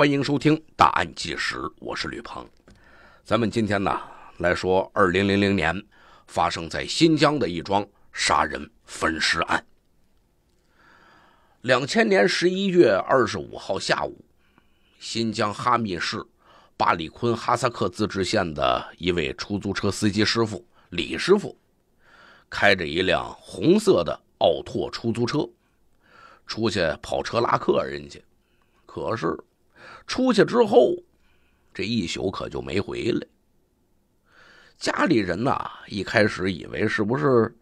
欢迎收听《大案纪实》，我是吕鹏。咱们今天呢来说二零零零年发生在新疆的一桩杀人分尸案。两千年十一月二十五号下午，新疆哈密市巴里坤哈萨克自治县的一位出租车司机师傅李师傅，开着一辆红色的奥拓出租车出去跑车拉客人去，可是。出去之后，这一宿可就没回来。家里人呐，一开始以为是不是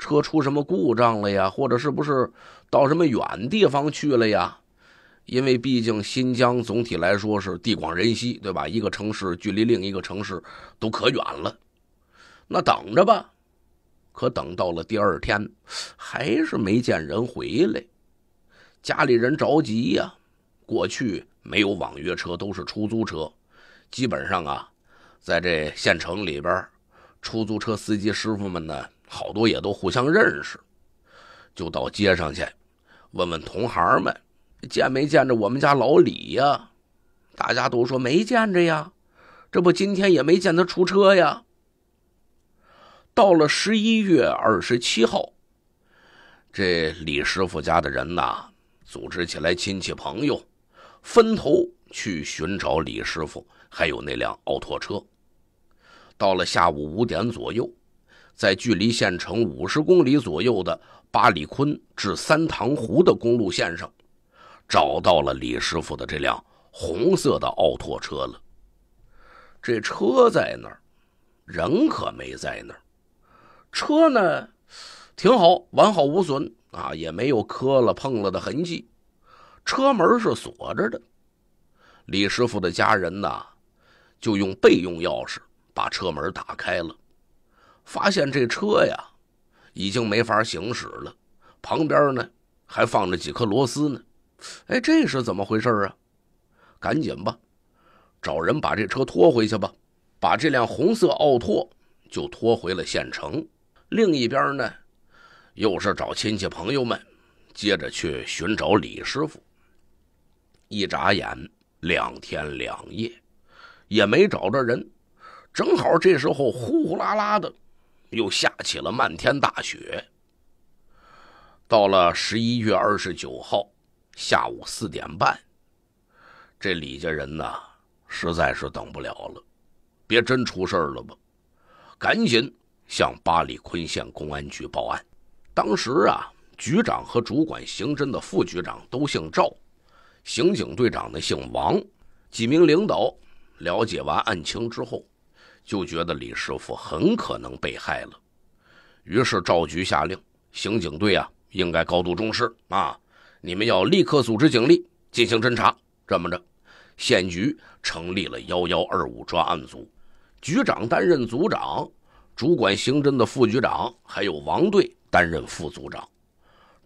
车出什么故障了呀，或者是不是到什么远地方去了呀？因为毕竟新疆总体来说是地广人稀，对吧？一个城市距离另一个城市都可远了。那等着吧，可等到了第二天，还是没见人回来。家里人着急呀，过去。没有网约车，都是出租车。基本上啊，在这县城里边，出租车司机师傅们呢，好多也都互相认识，就到街上去问问同行们，见没见着我们家老李呀？大家都说没见着呀。这不，今天也没见他出车呀。到了十一月二十七号，这李师傅家的人呐，组织起来亲戚朋友。分头去寻找李师傅，还有那辆奥拓车。到了下午五点左右，在距离县城五十公里左右的八里坤至三塘湖的公路线上，找到了李师傅的这辆红色的奥拓车了。这车在那儿，人可没在那儿。车呢，挺好，完好无损啊，也没有磕了碰了的痕迹。车门是锁着的，李师傅的家人呢，就用备用钥匙把车门打开了，发现这车呀，已经没法行驶了。旁边呢还放着几颗螺丝呢，哎，这是怎么回事啊？赶紧吧，找人把这车拖回去吧。把这辆红色奥拓就拖回了县城。另一边呢，又是找亲戚朋友们，接着去寻找李师傅。一眨眼，两天两夜，也没找着人。正好这时候，呼呼啦啦的，又下起了漫天大雪。到了十一月二十九号下午四点半，这李家人呢，实在是等不了了，别真出事了吧，赶紧向巴里坤县公安局报案。当时啊，局长和主管刑侦的副局长都姓赵。刑警队长呢姓王，几名领导了解完案情之后，就觉得李师傅很可能被害了，于是赵局下令：刑警队啊，应该高度重视啊！你们要立刻组织警力进行侦查。这么着，县局成立了幺幺二五专案组，局长担任组长，主管刑侦的副局长还有王队担任副组长，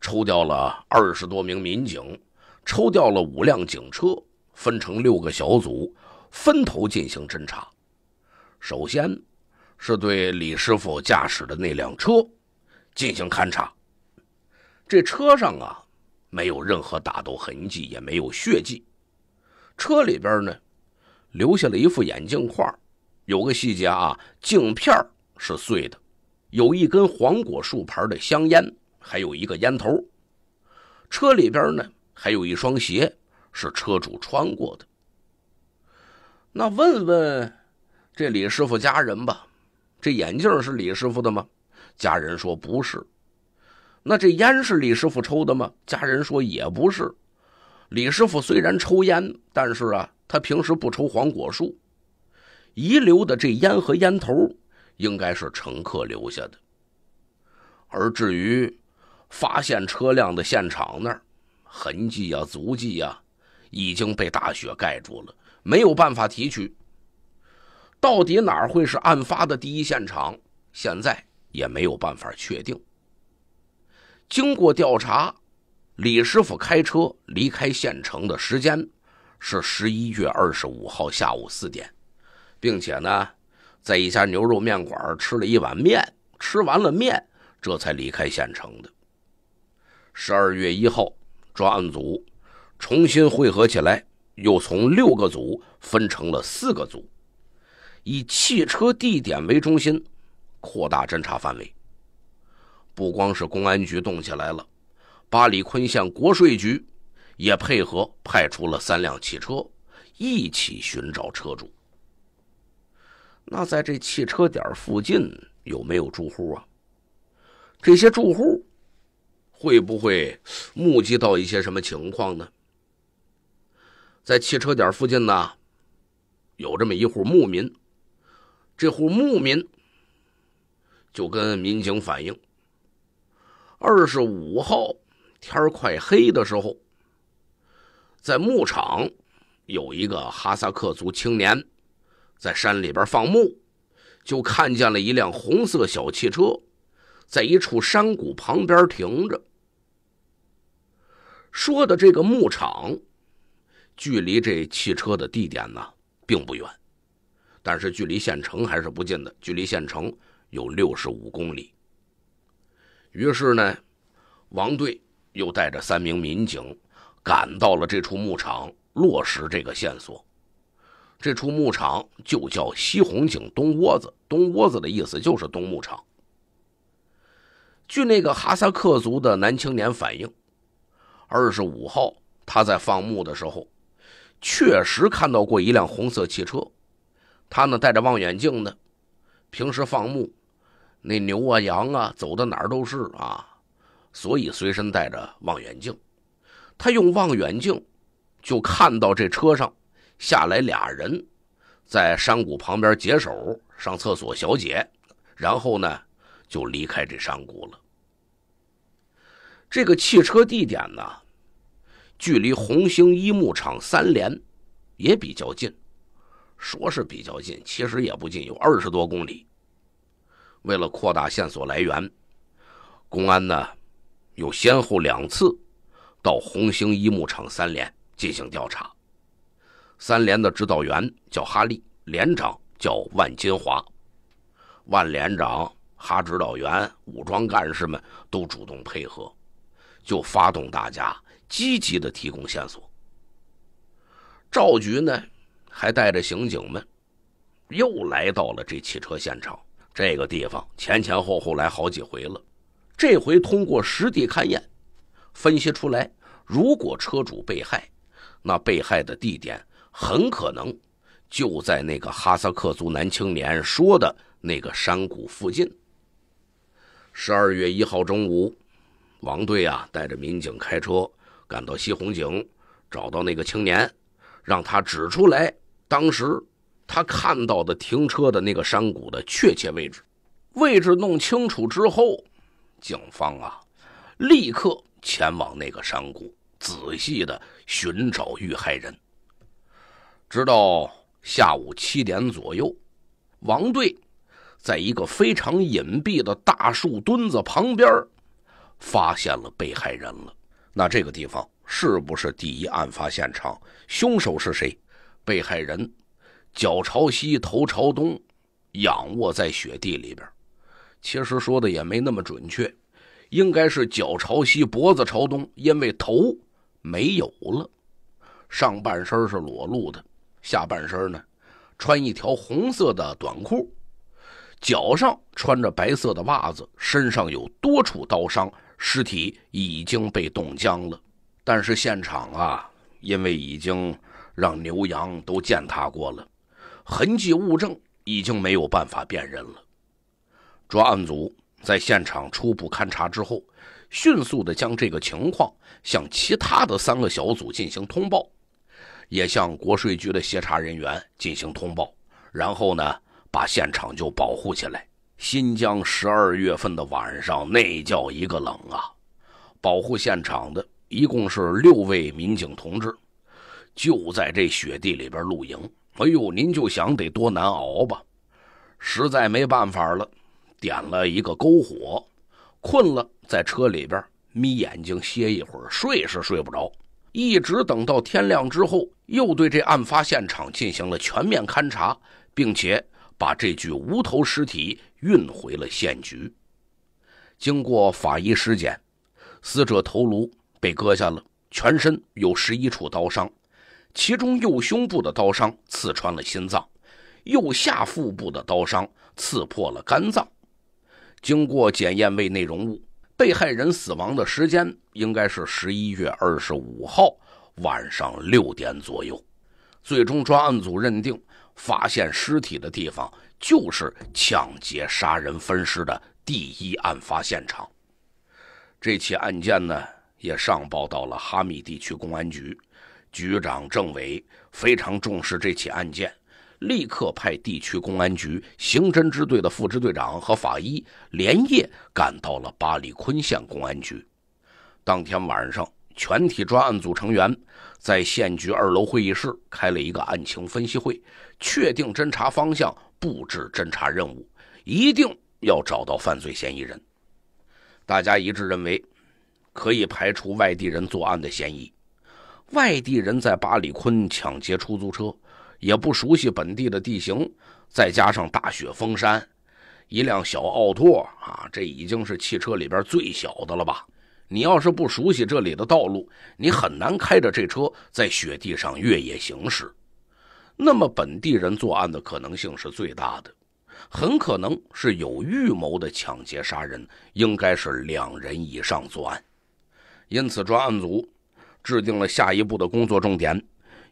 抽调了二十多名民警。抽调了五辆警车，分成六个小组，分头进行侦查。首先是对李师傅驾驶的那辆车进行勘查。这车上啊，没有任何打斗痕迹，也没有血迹。车里边呢，留下了一副眼镜框。有个细节啊，镜片是碎的。有一根黄果树牌的香烟，还有一个烟头。车里边呢。还有一双鞋是车主穿过的，那问问这李师傅家人吧。这眼镜是李师傅的吗？家人说不是。那这烟是李师傅抽的吗？家人说也不是。李师傅虽然抽烟，但是啊，他平时不抽黄果树遗留的这烟和烟头，应该是乘客留下的。而至于发现车辆的现场那儿。痕迹呀，足迹呀，已经被大雪盖住了，没有办法提取。到底哪会是案发的第一现场？现在也没有办法确定。经过调查，李师傅开车离开县城的时间是十一月二十五号下午四点，并且呢，在一家牛肉面馆吃了一碗面，吃完了面，这才离开县城的。十二月一号。专案组重新汇合起来，又从六个组分成了四个组，以汽车地点为中心，扩大侦查范围。不光是公安局动起来了，巴里坤县国税局也配合派出了三辆汽车，一起寻找车主。那在这汽车点附近有没有住户啊？这些住户。会不会目击到一些什么情况呢？在汽车点附近呢，有这么一户牧民，这户牧民就跟民警反映：二十五号天快黑的时候，在牧场有一个哈萨克族青年在山里边放牧，就看见了一辆红色小汽车。在一处山谷旁边停着。说的这个牧场，距离这汽车的地点呢，并不远，但是距离县城还是不近的，距离县城有六十五公里。于是呢，王队又带着三名民警，赶到了这处牧场，落实这个线索。这处牧场就叫西红井东窝子，东窝子的意思就是东牧场。据那个哈萨克族的男青年反映，二十五号他在放牧的时候，确实看到过一辆红色汽车。他呢带着望远镜呢，平时放牧，那牛啊羊啊走到哪儿都是啊，所以随身带着望远镜。他用望远镜，就看到这车上下来俩人，在山谷旁边解手、上厕所、小解，然后呢。就离开这山谷了。这个汽车地点呢，距离红星一牧场三连也比较近，说是比较近，其实也不近，有二十多公里。为了扩大线索来源，公安呢，又先后两次到红星一牧场三连进行调查。三连的指导员叫哈利，连长叫万金华，万连长。他指导员、武装干事们都主动配合，就发动大家积极的提供线索。赵局呢，还带着刑警们又来到了这汽车现场。这个地方前前后后来好几回了，这回通过实地勘验，分析出来，如果车主被害，那被害的地点很可能就在那个哈萨克族男青年说的那个山谷附近。十二月一号中午，王队啊带着民警开车赶到西红井，找到那个青年，让他指出来当时他看到的停车的那个山谷的确切位置。位置弄清楚之后，警方啊立刻前往那个山谷，仔细的寻找遇害人。直到下午七点左右，王队。在一个非常隐蔽的大树墩子旁边，发现了被害人了。那这个地方是不是第一案发现场？凶手是谁？被害人脚朝西，头朝东，仰卧在雪地里边。其实说的也没那么准确，应该是脚朝西，脖子朝东，因为头没有了。上半身是裸露的，下半身呢，穿一条红色的短裤。脚上穿着白色的袜子，身上有多处刀伤，尸体已经被冻僵了。但是现场啊，因为已经让牛羊都践踏过了，痕迹物证已经没有办法辨认了。专案组在现场初步勘查之后，迅速的将这个情况向其他的三个小组进行通报，也向国税局的协查人员进行通报。然后呢？把现场就保护起来。新疆十二月份的晚上，那叫一个冷啊！保护现场的一共是六位民警同志，就在这雪地里边露营。哎呦，您就想得多难熬吧？实在没办法了，点了一个篝火。困了，在车里边眯眼睛歇一会儿，睡是睡不着，一直等到天亮之后，又对这案发现场进行了全面勘查，并且。把这具无头尸体运回了县局。经过法医尸检，死者头颅被割下了，全身有十一处刀伤，其中右胸部的刀伤刺穿了心脏，右下腹部的刀伤刺破了肝脏。经过检验胃内容物，被害人死亡的时间应该是十一月二十五号晚上六点左右。最终，专案组认定。发现尸体的地方就是抢劫、杀人、分尸的第一案发现场。这起案件呢，也上报到了哈密地区公安局，局长、政委非常重视这起案件，立刻派地区公安局刑侦支队的副支队长和法医连夜赶到了巴里坤县公安局。当天晚上，全体专案组成员。在县局二楼会议室开了一个案情分析会，确定侦查方向，布置侦查任务，一定要找到犯罪嫌疑人。大家一致认为，可以排除外地人作案的嫌疑。外地人在巴里坤抢劫出租车，也不熟悉本地的地形，再加上大雪封山，一辆小奥拓啊，这已经是汽车里边最小的了吧。你要是不熟悉这里的道路，你很难开着这车在雪地上越野行驶。那么，本地人作案的可能性是最大的，很可能是有预谋的抢劫杀人，应该是两人以上作案。因此，专案组制定了下一步的工作重点，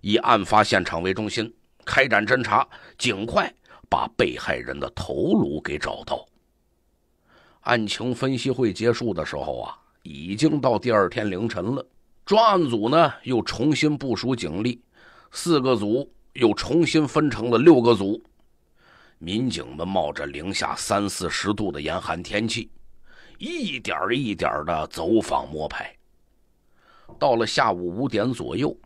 以案发现场为中心开展侦查，尽快把被害人的头颅给找到。案情分析会结束的时候啊。已经到第二天凌晨了，专案组呢又重新部署警力，四个组又重新分成了六个组，民警们冒着零下三四十度的严寒天气，一点一点的走访摸排。到了下午五点左右，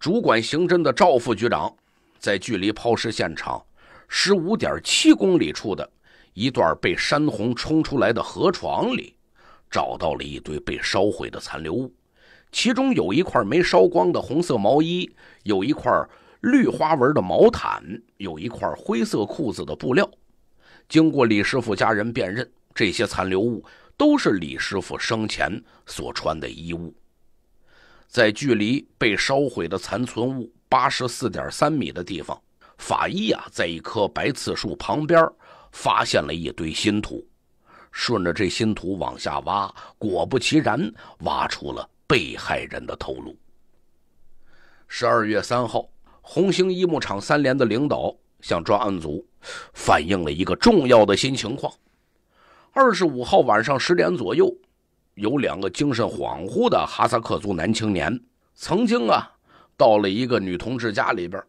主管刑侦的赵副局长，在距离抛尸现场十五点七公里处的一段被山洪冲出来的河床里。找到了一堆被烧毁的残留物，其中有一块没烧光的红色毛衣，有一块绿花纹的毛毯，有一块灰色裤子的布料。经过李师傅家人辨认，这些残留物都是李师傅生前所穿的衣物。在距离被烧毁的残存物八十四点三米的地方，法医啊，在一棵白刺树旁边发现了一堆新土。顺着这新土往下挖，果不其然，挖出了被害人的头颅。十二月三号，红星一牧场三连的领导向专案组反映了一个重要的新情况：二十五号晚上十点左右，有两个精神恍惚的哈萨克族男青年，曾经啊，到了一个女同志家里边，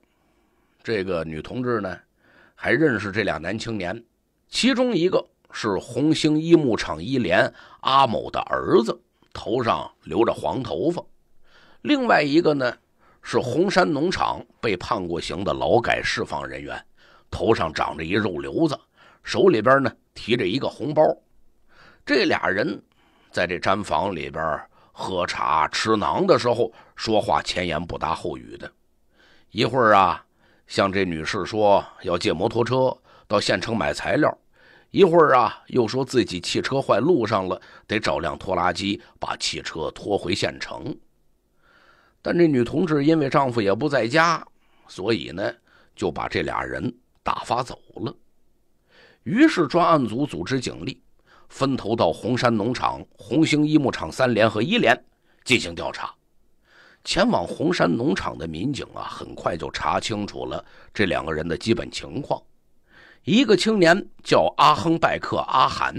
这个女同志呢，还认识这俩男青年，其中一个。是红星一牧场一连阿某的儿子，头上留着黄头发；另外一个呢，是红山农场被判过刑的劳改释放人员，头上长着一肉瘤子，手里边呢提着一个红包。这俩人在这毡房里边喝茶吃馕的时候，说话前言不搭后语的。一会儿啊，向这女士说要借摩托车到县城买材料。一会儿啊，又说自己汽车坏路上了，得找辆拖拉机把汽车拖回县城。但这女同志因为丈夫也不在家，所以呢就把这俩人打发走了。于是专案组组织警力，分头到红山农场、红星一牧场三连和一连进行调查。前往红山农场的民警啊，很快就查清楚了这两个人的基本情况。一个青年叫阿亨拜克·阿罕，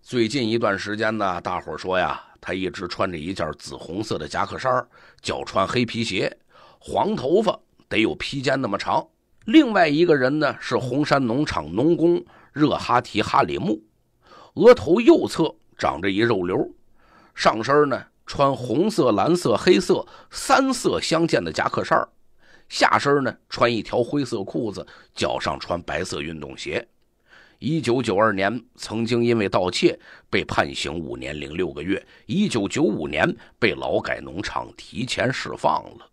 最近一段时间呢，大伙说呀，他一直穿着一件紫红色的夹克衫，脚穿黑皮鞋，黄头发得有披肩那么长。另外一个人呢是红山农场农工热哈提·哈里木，额头右侧长着一肉瘤，上身呢穿红色、蓝色、黑色三色相间的夹克衫下身呢穿一条灰色裤子，脚上穿白色运动鞋。一九九二年曾经因为盗窃被判刑五年零六个月，一九九五年被劳改农场提前释放了。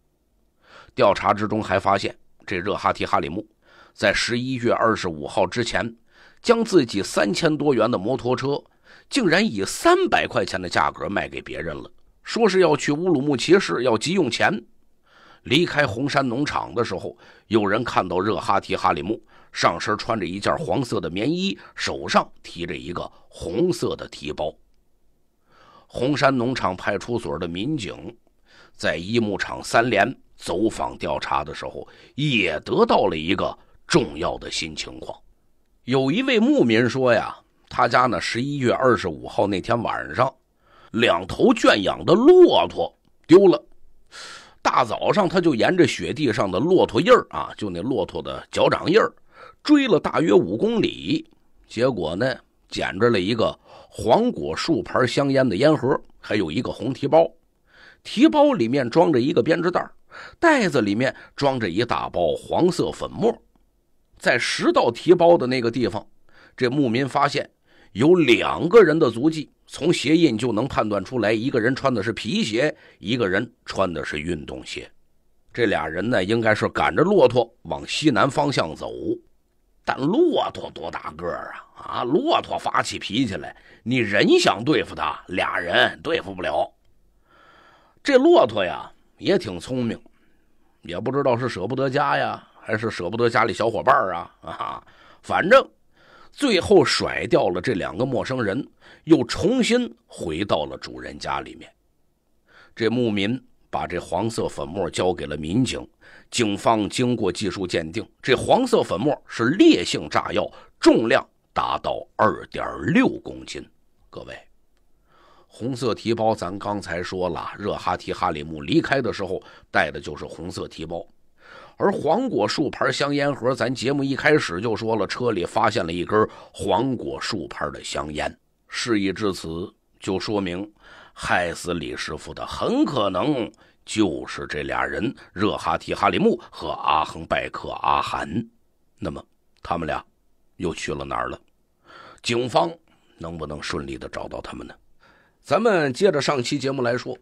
调查之中还发现，这热哈提哈里木在十一月二十五号之前，将自己三千多元的摩托车，竟然以三百块钱的价格卖给别人了，说是要去乌鲁木齐市要急用钱。离开红山农场的时候，有人看到热哈提哈里木上身穿着一件黄色的棉衣，手上提着一个红色的提包。红山农场派出所的民警在一牧场三连走访调查的时候，也得到了一个重要的新情况。有一位牧民说呀，他家呢，十一月二十五号那天晚上，两头圈养的骆驼丢了。大早上，他就沿着雪地上的骆驼印儿啊，就那骆驼的脚掌印儿，追了大约五公里，结果呢，捡着了一个黄果树牌香烟的烟盒，还有一个红提包，提包里面装着一个编织袋，袋子里面装着一大包黄色粉末，在拾到提包的那个地方，这牧民发现。有两个人的足迹，从鞋印就能判断出来，一个人穿的是皮鞋，一个人穿的是运动鞋。这俩人呢，应该是赶着骆驼往西南方向走。但骆驼多大个儿啊？啊，骆驼发起脾气来，你人想对付他，俩人对付不了。这骆驼呀，也挺聪明，也不知道是舍不得家呀，还是舍不得家里小伙伴啊啊，反正。最后甩掉了这两个陌生人，又重新回到了主人家里面。这牧民把这黄色粉末交给了民警，警方经过技术鉴定，这黄色粉末是烈性炸药，重量达到二点六公斤。各位，红色提包，咱刚才说了，热哈提哈里木离开的时候带的就是红色提包。而黄果树牌香烟盒，咱节目一开始就说了，车里发现了一根黄果树牌的香烟。事已至此，就说明害死李师傅的很可能就是这俩人热哈提哈里木和阿恒拜克阿涵，那么，他们俩又去了哪儿了？警方能不能顺利的找到他们呢？咱们接着上期节目来说，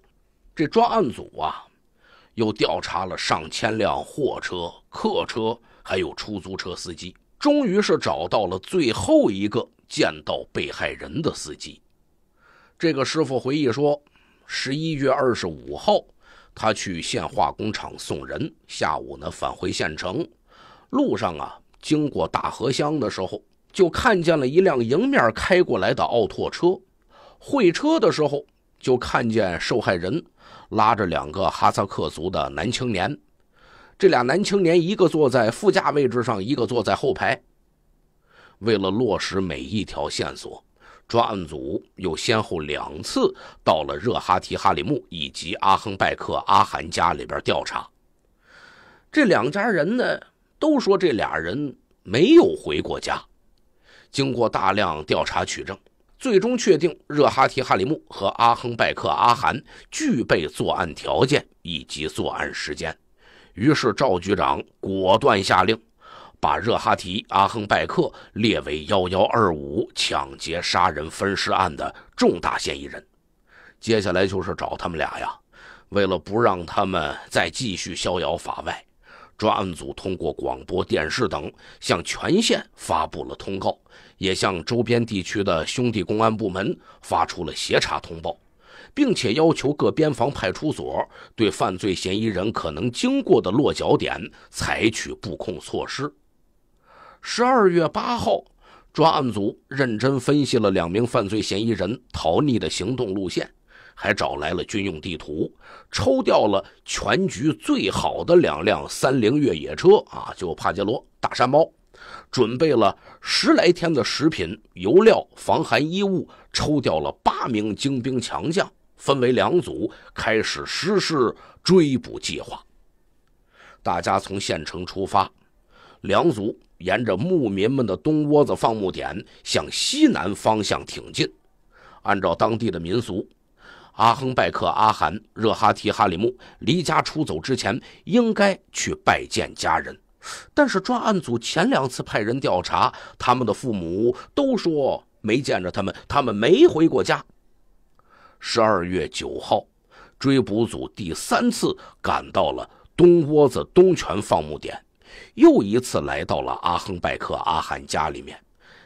这专案组啊。又调查了上千辆货车、客车，还有出租车司机，终于是找到了最后一个见到被害人的司机。这个师傅回忆说：“十一月二十五号，他去县化工厂送人，下午呢返回县城，路上啊经过大河乡的时候，就看见了一辆迎面开过来的奥拓车，会车的时候就看见受害人。”拉着两个哈萨克族的男青年，这俩男青年一个坐在副驾位置上，一个坐在后排。为了落实每一条线索，专案组又先后两次到了热哈提哈里木以及阿亨拜克阿罕家里边调查。这两家人呢，都说这俩人没有回过家。经过大量调查取证。最终确定，热哈提·哈里木和阿亨拜克·阿汗具备作案条件以及作案时间，于是赵局长果断下令，把热哈提、阿亨拜克列为幺幺二五抢劫杀人分尸案的重大嫌疑人。接下来就是找他们俩呀！为了不让他们再继续逍遥法外，专案组通过广播电视等向全县发布了通告。也向周边地区的兄弟公安部门发出了协查通报，并且要求各边防派出所对犯罪嫌疑人可能经过的落脚点采取布控措施。十二月八号，专案组认真分析了两名犯罪嫌疑人逃匿的行动路线，还找来了军用地图，抽调了全局最好的两辆三菱越野车啊，就帕杰罗、大山猫。准备了十来天的食品、油料、防寒衣物，抽调了八名精兵强将，分为两组，开始实施追捕计划。大家从县城出发，两组沿着牧民们的东窝子放牧点向西南方向挺进。按照当地的民俗，阿亨拜克、阿寒、热哈提哈里木离家出走之前，应该去拜见家人。但是，专案组前两次派人调查，他们的父母都说没见着他们，他们没回过家。十二月九号，追捕组第三次赶到了东窝子东泉放牧点，又一次来到了阿亨拜克阿汉家里面，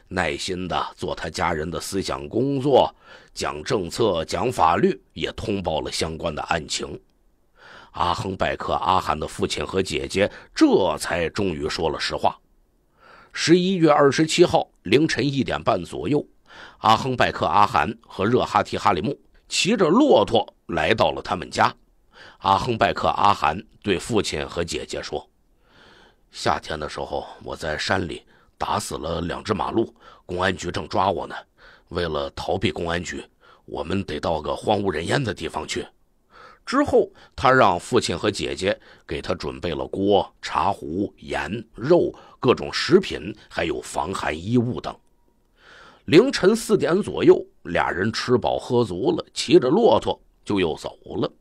耐心的做他家人的思想工作，讲政策，讲法律，也通报了相关的案情。阿亨拜克阿汗的父亲和姐姐这才终于说了实话。十一月二十七号凌晨一点半左右，阿亨拜克阿汗和热哈提哈里木骑着骆驼来到了他们家。阿亨拜克阿汗对父亲和姐姐说：“夏天的时候，我在山里打死了两只马鹿，公安局正抓我呢。为了逃避公安局，我们得到个荒无人烟的地方去。”之后，他让父亲和姐姐给他准备了锅、茶壶、盐、肉、各种食品，还有防寒衣物等。凌晨四点左右，俩人吃饱喝足了，骑着骆驼就又走了。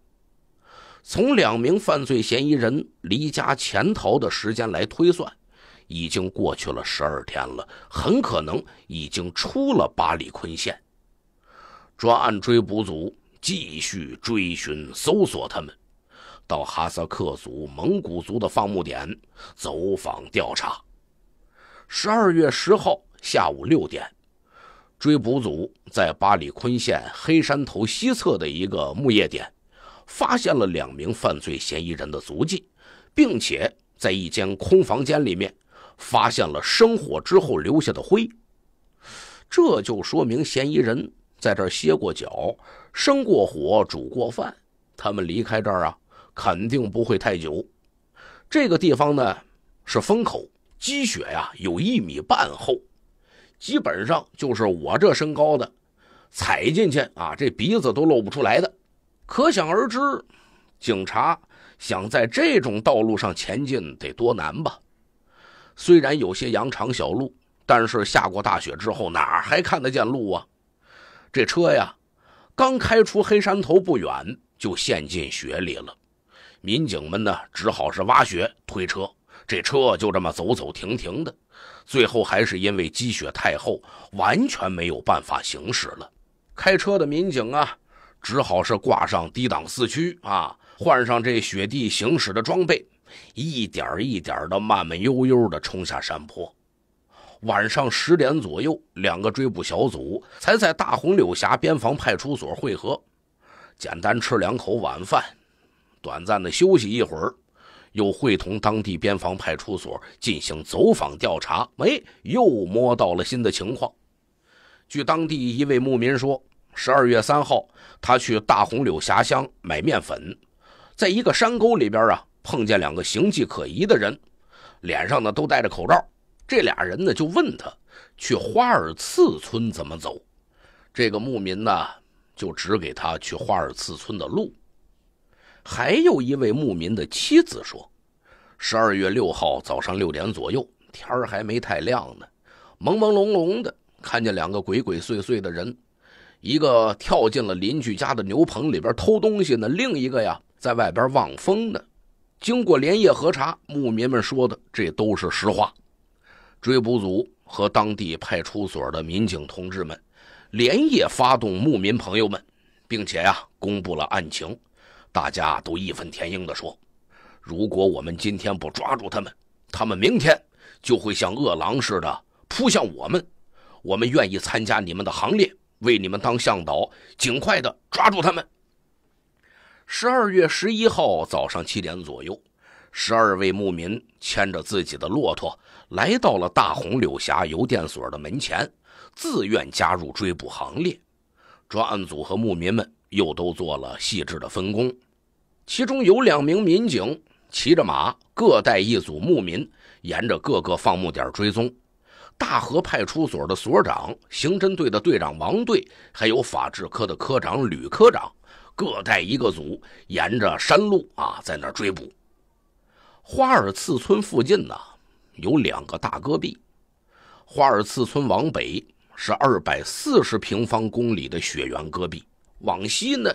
从两名犯罪嫌疑人离家潜逃的时间来推算，已经过去了十二天了，很可能已经出了巴里坤县。专案追捕组。继续追寻、搜索他们，到哈萨克族、蒙古族的放牧点走访调查。十二月十号下午六点，追捕组在巴里坤县黑山头西侧的一个牧业点，发现了两名犯罪嫌疑人的足迹，并且在一间空房间里面发现了生火之后留下的灰，这就说明嫌疑人在这歇过脚。生过火煮过饭，他们离开这儿啊，肯定不会太久。这个地方呢是风口，积雪呀有一米半厚，基本上就是我这身高的，踩进去啊，这鼻子都露不出来的。可想而知，警察想在这种道路上前进得多难吧？虽然有些羊肠小路，但是下过大雪之后哪还看得见路啊？这车呀。刚开出黑山头不远，就陷进雪里了。民警们呢，只好是挖雪推车，这车就这么走走停停的。最后还是因为积雪太厚，完全没有办法行驶了。开车的民警啊，只好是挂上低档四驱啊，换上这雪地行驶的装备，一点一点的慢慢悠悠的冲下山坡。晚上十点左右，两个追捕小组才在大红柳峡边防派出所汇合，简单吃两口晚饭，短暂的休息一会儿，又会同当地边防派出所进行走访调查。哎，又摸到了新的情况。据当地一位牧民说，十二月三号，他去大红柳峡乡买面粉，在一个山沟里边啊，碰见两个形迹可疑的人，脸上呢都戴着口罩。这俩人呢，就问他去花尔次村怎么走。这个牧民呢，就指给他去花尔次村的路。还有一位牧民的妻子说：“十二月六号早上六点左右，天儿还没太亮呢，朦朦胧胧的看见两个鬼鬼祟祟的人，一个跳进了邻居家的牛棚里边偷东西呢，另一个呀在外边望风呢。”经过连夜核查，牧民们说的这都是实话。追捕组和当地派出所的民警同志们连夜发动牧民朋友们，并且呀，公布了案情。大家都义愤填膺地说：“如果我们今天不抓住他们，他们明天就会像饿狼似的扑向我们。我们愿意参加你们的行列，为你们当向导，尽快的抓住他们。”十二月十一号早上七点左右，十二位牧民牵着自己的骆驼。来到了大红柳峡邮电所的门前，自愿加入追捕行列。专案组和牧民们又都做了细致的分工，其中有两名民警骑着马，各带一组牧民，沿着各个放牧点追踪。大河派出所的所长、刑侦队的队长王队，还有法制科的科长吕科长，各带一个组，沿着山路啊，在那追捕。花尔次村附近呢？有两个大戈壁，花尔次村往北是二百四十平方公里的雪原戈壁，往西呢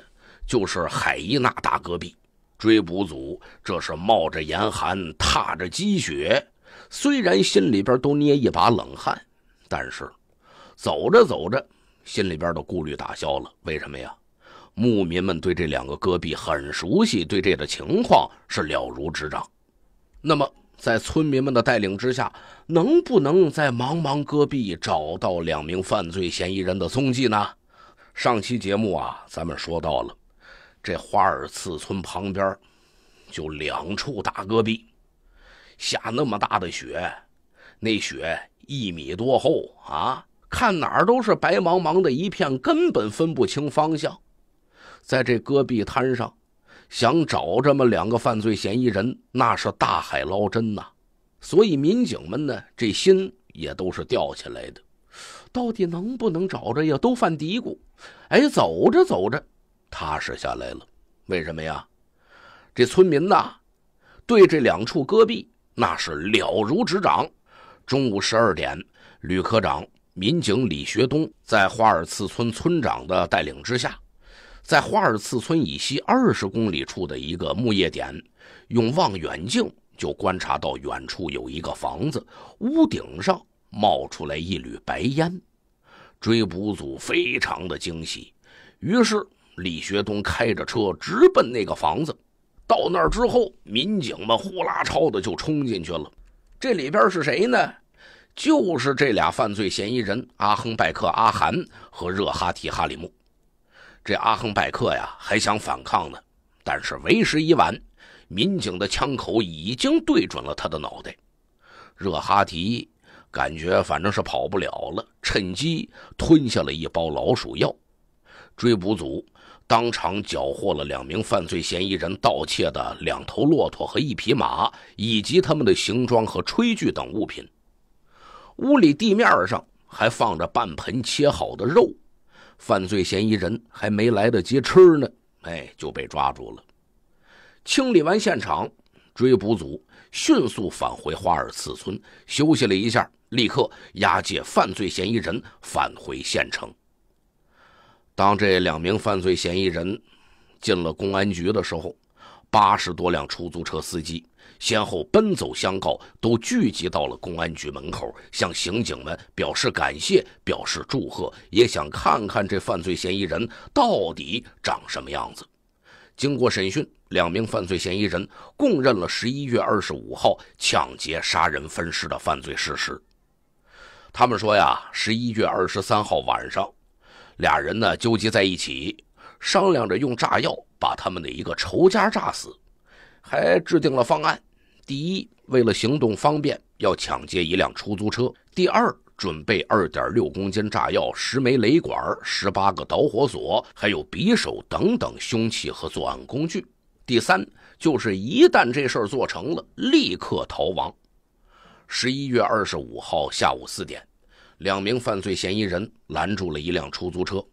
就是海伊纳大戈壁。追捕组这是冒着严寒，踏着积雪，虽然心里边都捏一把冷汗，但是走着走着，心里边的顾虑打消了。为什么呀？牧民们对这两个戈壁很熟悉，对这的情况是了如指掌。那么。在村民们的带领之下，能不能在茫茫戈壁找到两名犯罪嫌疑人的踪迹呢？上期节目啊，咱们说到了，这花尔次村旁边就两处大戈壁，下那么大的雪，那雪一米多厚啊，看哪儿都是白茫茫的一片，根本分不清方向，在这戈壁滩上。想找这么两个犯罪嫌疑人，那是大海捞针呐！所以民警们呢，这心也都是吊起来的，到底能不能找着呀？都犯嘀咕。哎，走着走着，踏实下来了。为什么呀？这村民呐，对这两处戈壁那是了如指掌。中午十二点，吕科长、民警李学东在花尔次村村长的带领之下。在花尔次村以西二十公里处的一个牧业点，用望远镜就观察到远处有一个房子，屋顶上冒出来一缕白烟。追捕组非常的惊喜，于是李学东开着车直奔那个房子。到那儿之后，民警们呼啦超的就冲进去了。这里边是谁呢？就是这俩犯罪嫌疑人阿亨拜克、阿涵和热哈提哈里木。这阿亨拜克呀，还想反抗呢，但是为时已晚，民警的枪口已经对准了他的脑袋。热哈提感觉反正是跑不了了，趁机吞下了一包老鼠药。追捕组当场缴获了两名犯罪嫌疑人盗窃的两头骆驼和一匹马，以及他们的行装和炊具等物品。屋里地面上还放着半盆切好的肉。犯罪嫌疑人还没来得及吃呢，哎，就被抓住了。清理完现场，追捕组迅速返回花尔次村休息了一下，立刻押解犯罪嫌疑人返回县城。当这两名犯罪嫌疑人进了公安局的时候，八十多辆出租车司机。先后奔走相告，都聚集到了公安局门口，向刑警们表示感谢，表示祝贺，也想看看这犯罪嫌疑人到底长什么样子。经过审讯，两名犯罪嫌疑人供认了十一月二十五号抢劫、杀人、分尸的犯罪事实。他们说呀，十一月二十三号晚上，俩人呢纠集在一起，商量着用炸药把他们的一个仇家炸死，还制定了方案。第一，为了行动方便，要抢劫一辆出租车。第二，准备二点六公斤炸药、十枚雷管、十八个导火索，还有匕首等等凶器和作案工具。第三，就是一旦这事儿做成了，立刻逃亡。十一月二十五号下午四点，两名犯罪嫌疑人拦住了一辆出租车，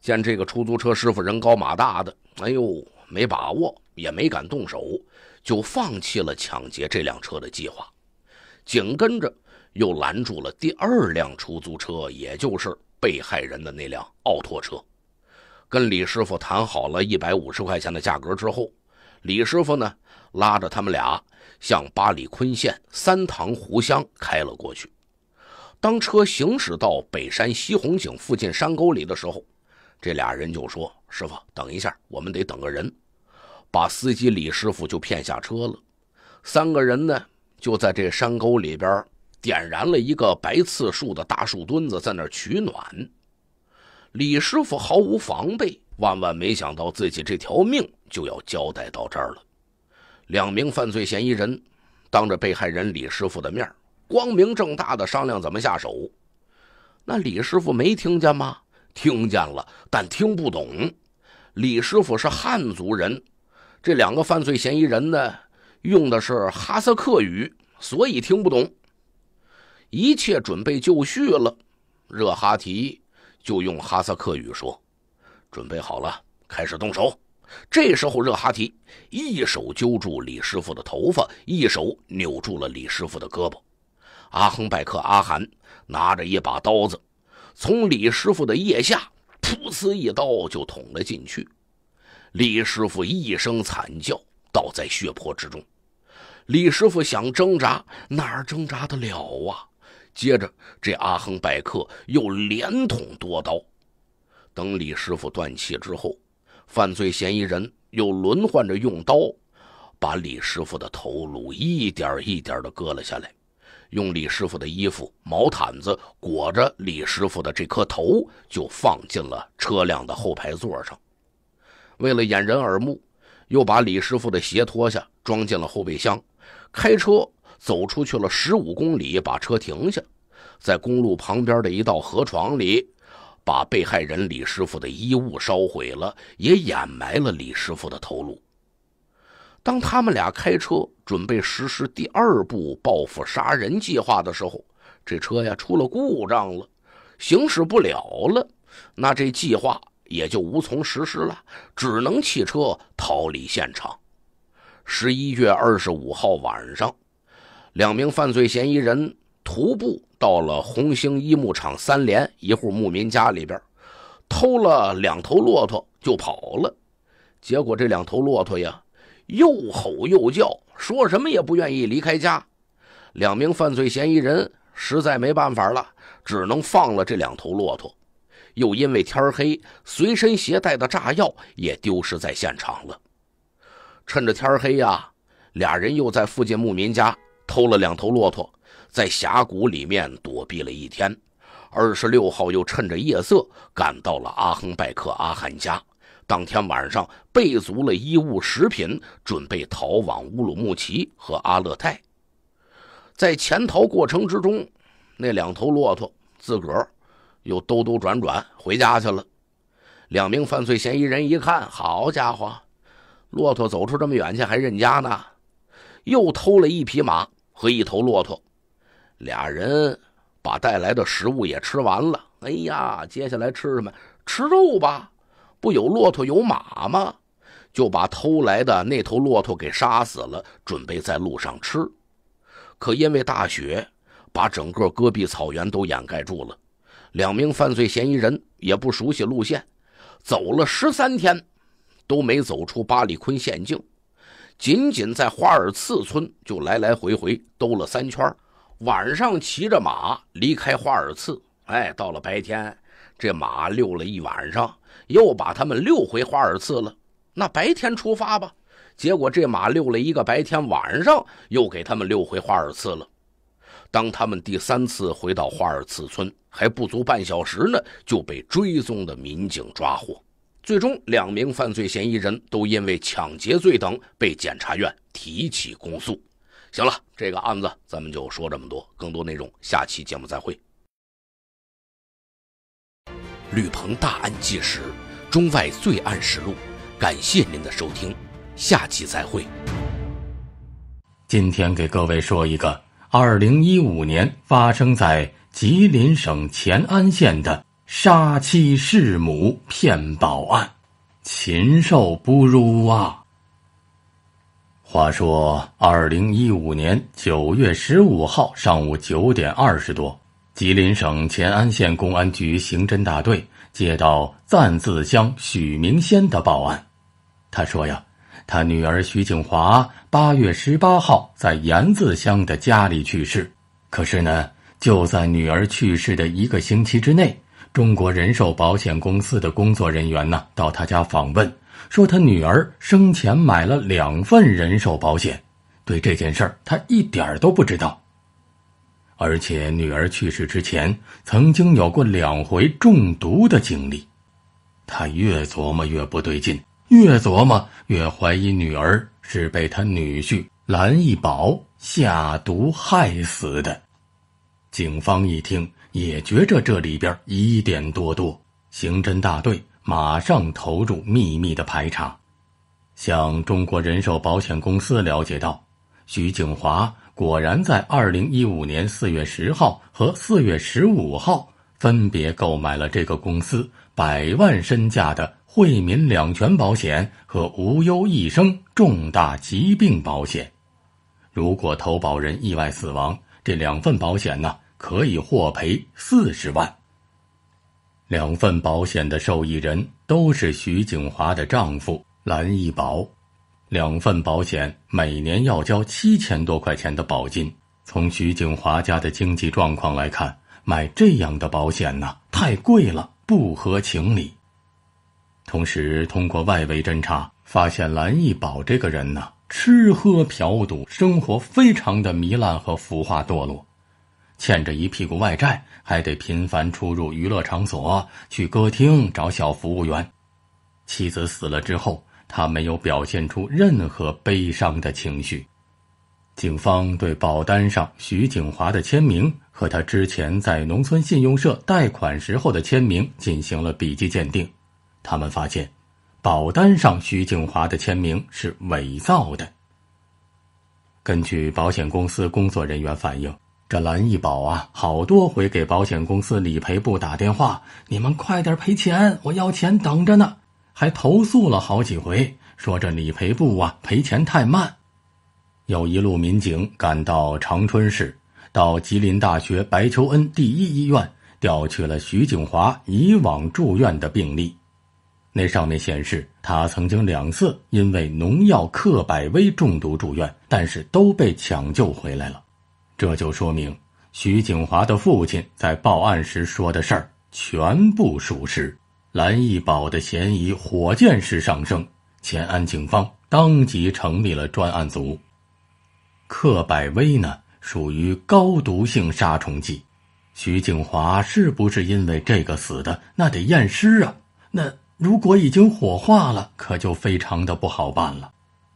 见这个出租车师傅人高马大的，哎呦，没把握。也没敢动手，就放弃了抢劫这辆车的计划。紧跟着，又拦住了第二辆出租车，也就是被害人的那辆奥拓车。跟李师傅谈好了一百五十块钱的价格之后，李师傅呢拉着他们俩向八里坤县三塘湖乡开了过去。当车行驶到北山西红景附近山沟里的时候，这俩人就说：“师傅，等一下，我们得等个人。”把司机李师傅就骗下车了，三个人呢就在这山沟里边点燃了一个白刺树的大树墩子，在那取暖。李师傅毫无防备，万万没想到自己这条命就要交代到这儿了。两名犯罪嫌疑人当着被害人李师傅的面，光明正大的商量怎么下手。那李师傅没听见吗？听见了，但听不懂。李师傅是汉族人。这两个犯罪嫌疑人呢，用的是哈萨克语，所以听不懂。一切准备就绪了，热哈提就用哈萨克语说：“准备好了，开始动手。”这时候，热哈提一手揪住李师傅的头发，一手扭住了李师傅的胳膊。阿亨拜克阿涵拿着一把刀子，从李师傅的腋下噗呲一刀就捅了进去。李师傅一声惨叫，倒在血泊之中。李师傅想挣扎，哪儿挣扎得了啊？接着，这阿亨拜克又连捅多刀。等李师傅断气之后，犯罪嫌疑人又轮换着用刀，把李师傅的头颅一点一点地割了下来，用李师傅的衣服、毛毯子裹着李师傅的这颗头，就放进了车辆的后排座上。为了掩人耳目，又把李师傅的鞋脱下，装进了后备箱，开车走出去了十五公里，把车停下，在公路旁边的一道河床里，把被害人李师傅的衣物烧毁了，也掩埋了李师傅的头颅。当他们俩开车准备实施第二步报复杀人计划的时候，这车呀出了故障了，行驶不了了，那这计划。也就无从实施了，只能弃车逃离现场。十一月二十五号晚上，两名犯罪嫌疑人徒步到了红星一牧场三连一户牧民家里边，偷了两头骆驼就跑了。结果这两头骆驼呀，又吼又叫，说什么也不愿意离开家。两名犯罪嫌疑人实在没办法了，只能放了这两头骆驼。又因为天黑，随身携带的炸药也丢失在现场了。趁着天黑呀，俩人又在附近牧民家偷了两头骆驼，在峡谷里面躲避了一天。二十六号又趁着夜色赶到了阿亨拜克阿罕家，当天晚上备足了衣物、食品，准备逃往乌鲁木齐和阿勒泰。在潜逃过程之中，那两头骆驼自个儿。又兜兜转转回家去了。两名犯罪嫌疑人一看，好家伙，骆驼走出这么远去还认家呢。又偷了一匹马和一头骆驼，俩人把带来的食物也吃完了。哎呀，接下来吃什么？吃肉吧，不有骆驼有马吗？就把偷来的那头骆驼给杀死了，准备在路上吃。可因为大雪，把整个戈壁草原都掩盖住了。两名犯罪嫌疑人也不熟悉路线，走了十三天，都没走出巴里坤县境。仅仅在花尔次村就来来回回兜了三圈。晚上骑着马离开花尔次，哎，到了白天，这马溜了一晚上，又把他们溜回花尔次了。那白天出发吧，结果这马溜了一个白天，晚上又给他们溜回花尔次了。当他们第三次回到花尔次村。还不足半小时呢，就被追踪的民警抓获。最终，两名犯罪嫌疑人都因为抢劫罪等被检察院提起公诉。行了，这个案子咱们就说这么多，更多内容下期节目再会。吕鹏大案纪实，中外罪案实录。感谢您的收听，下期再会。今天给各位说一个二零一五年发生在……吉林省乾安县的杀妻弑母骗保案，禽兽不如啊！话说，二零一五年九月十五号上午九点二十多，吉林省乾安县公安局刑侦大队接到赞字乡许明先的报案，他说呀，他女儿许景华八月十八号在盐字乡的家里去世，可是呢。就在女儿去世的一个星期之内，中国人寿保险公司的工作人员呢，到他家访问，说他女儿生前买了两份人寿保险，对这件事儿他一点儿都不知道。而且女儿去世之前，曾经有过两回中毒的经历，他越琢磨越不对劲，越琢磨越怀疑女儿是被他女婿蓝一宝下毒害死的。警方一听，也觉着这里边疑点多多。刑侦大队马上投入秘密的排查，向中国人寿保险公司了解到，徐景华果然在二零一五年四月十号和四月十五号分别购买了这个公司百万身价的惠民两全保险和无忧一生重大疾病保险。如果投保人意外死亡，这两份保险呢？可以获赔四十万。两份保险的受益人都是徐景华的丈夫蓝一宝。两份保险每年要交七千多块钱的保金。从徐景华家的经济状况来看，买这样的保险呢太贵了，不合情理。同时，通过外围侦查发现，蓝一宝这个人呢，吃喝嫖赌，生活非常的糜烂和腐化堕落。欠着一屁股外债，还得频繁出入娱乐场所，去歌厅找小服务员。妻子死了之后，他没有表现出任何悲伤的情绪。警方对保单上徐景华的签名和他之前在农村信用社贷款时候的签名进行了笔迹鉴定，他们发现，保单上徐景华的签名是伪造的。根据保险公司工作人员反映。这蓝易宝啊，好多回给保险公司理赔部打电话，你们快点赔钱，我要钱等着呢，还投诉了好几回，说这理赔部啊赔钱太慢。有一路民警赶到长春市，到吉林大学白求恩第一医院调取了徐景华以往住院的病历，那上面显示他曾经两次因为农药克百威中毒住院，但是都被抢救回来了。这就说明，徐景华的父亲在报案时说的事儿全部属实。蓝义宝的嫌疑火箭式上升，前安警方当即成立了专案组。克百威呢，属于高毒性杀虫剂，徐景华是不是因为这个死的？那得验尸啊。那如果已经火化了，可就非常的不好办了。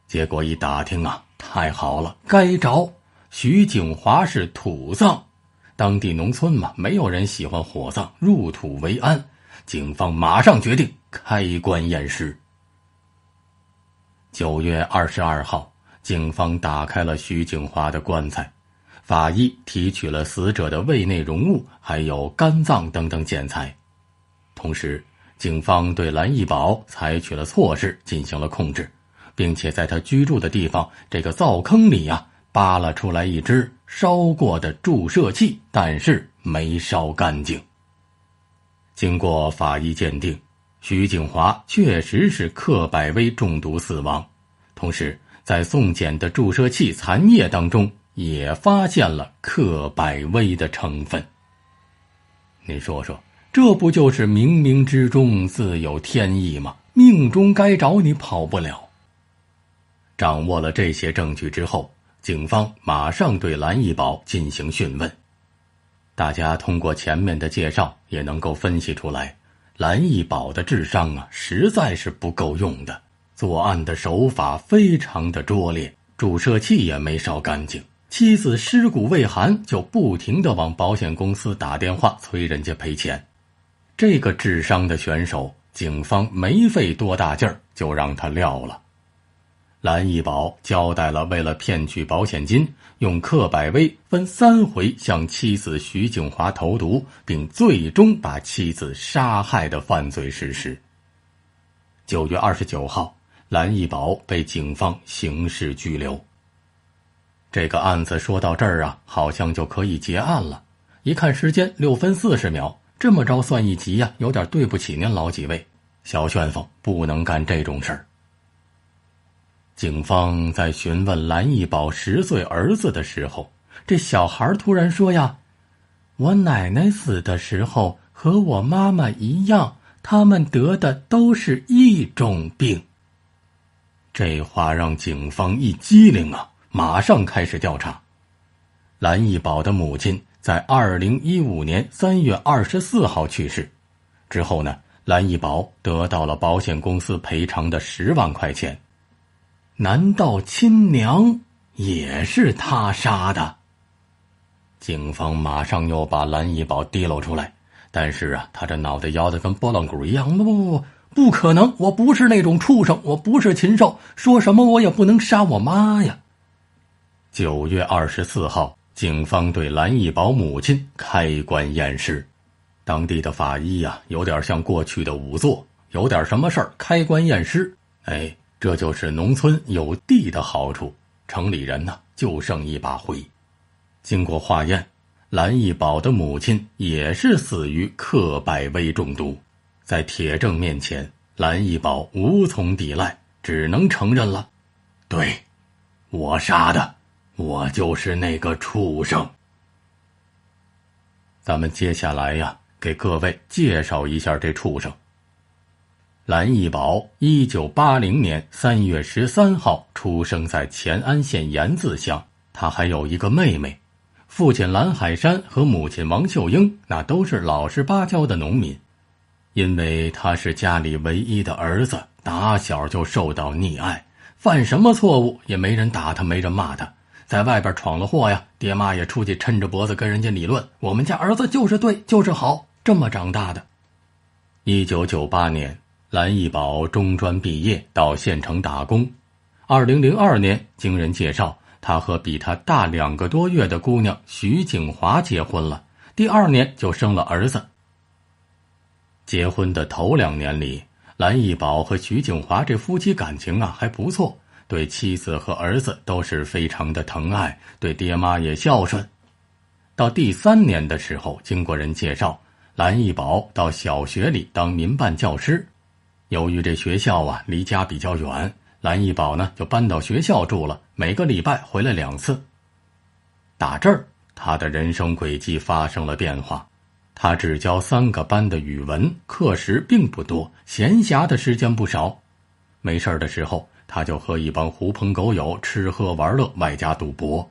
结果一打听啊，太好了，该着。徐景华是土葬，当地农村嘛，没有人喜欢火葬，入土为安。警方马上决定开棺验尸。九月二十二号，警方打开了徐景华的棺材，法医提取了死者的胃内容物，还有肝脏等等检材。同时，警方对蓝义宝采取了措施，进行了控制，并且在他居住的地方这个灶坑里呀。扒拉出来一支烧过的注射器，但是没烧干净。经过法医鉴定，徐景华确实是克百威中毒死亡。同时，在送检的注射器残液当中，也发现了克百威的成分。你说说，这不就是冥冥之中自有天意吗？命中该找你，跑不了。掌握了这些证据之后。警方马上对蓝一宝进行讯问。大家通过前面的介绍，也能够分析出来，蓝一宝的智商啊，实在是不够用的。作案的手法非常的拙劣，注射器也没烧干净。妻子尸骨未寒，就不停的往保险公司打电话催人家赔钱。这个智商的选手，警方没费多大劲儿就让他撂了。兰一宝交代了，为了骗取保险金，用克百威分三回向妻子徐景华投毒，并最终把妻子杀害的犯罪事实。九月二十九号，蓝一宝被警方刑事拘留。这个案子说到这儿啊，好像就可以结案了。一看时间六分四十秒，这么着算一集呀，有点对不起您老几位。小旋风不能干这种事儿。警方在询问蓝一宝十岁儿子的时候，这小孩突然说：“呀，我奶奶死的时候和我妈妈一样，他们得的都是一种病。”这话让警方一激灵啊，马上开始调查。蓝一宝的母亲在二零一五年三月二十四号去世，之后呢，蓝一宝得到了保险公司赔偿的十万块钱。难道亲娘也是他杀的？警方马上又把蓝一宝提溜出来，但是啊，他这脑袋摇的跟拨浪鼓一样，不不不，不可能！我不是那种畜生，我不是禽兽，说什么我也不能杀我妈呀！九月二十四号，警方对蓝一宝母亲开棺验尸，当地的法医啊，有点像过去的仵作，有点什么事儿开棺验尸，哎。这就是农村有地的好处，城里人呢就剩一把灰。经过化验，蓝义宝的母亲也是死于克百威中毒。在铁证面前，蓝义宝无从抵赖，只能承认了。对，我杀的，我就是那个畜生。咱们接下来呀，给各位介绍一下这畜生。蓝义宝，一九八零年三月十三号出生在乾安县盐子乡。他还有一个妹妹，父亲蓝海山和母亲王秀英，那都是老实巴交的农民。因为他是家里唯一的儿子，打小就受到溺爱，犯什么错误也没人打他，没人骂他。在外边闯了祸呀，爹妈也出去抻着脖子跟人家理论。我们家儿子就是对，就是好，这么长大的。一九九八年。蓝义宝中专毕业，到县城打工。二零零二年，经人介绍，他和比他大两个多月的姑娘徐景华结婚了。第二年就生了儿子。结婚的头两年里，蓝义宝和徐景华这夫妻感情啊还不错，对妻子和儿子都是非常的疼爱，对爹妈也孝顺。到第三年的时候，经过人介绍，蓝义宝到小学里当民办教师。由于这学校啊离家比较远，蓝一宝呢就搬到学校住了，每个礼拜回来两次。打这儿，他的人生轨迹发生了变化。他只教三个班的语文，课时并不多，闲暇的时间不少。没事的时候，他就和一帮狐朋狗友吃喝玩乐，外加赌博。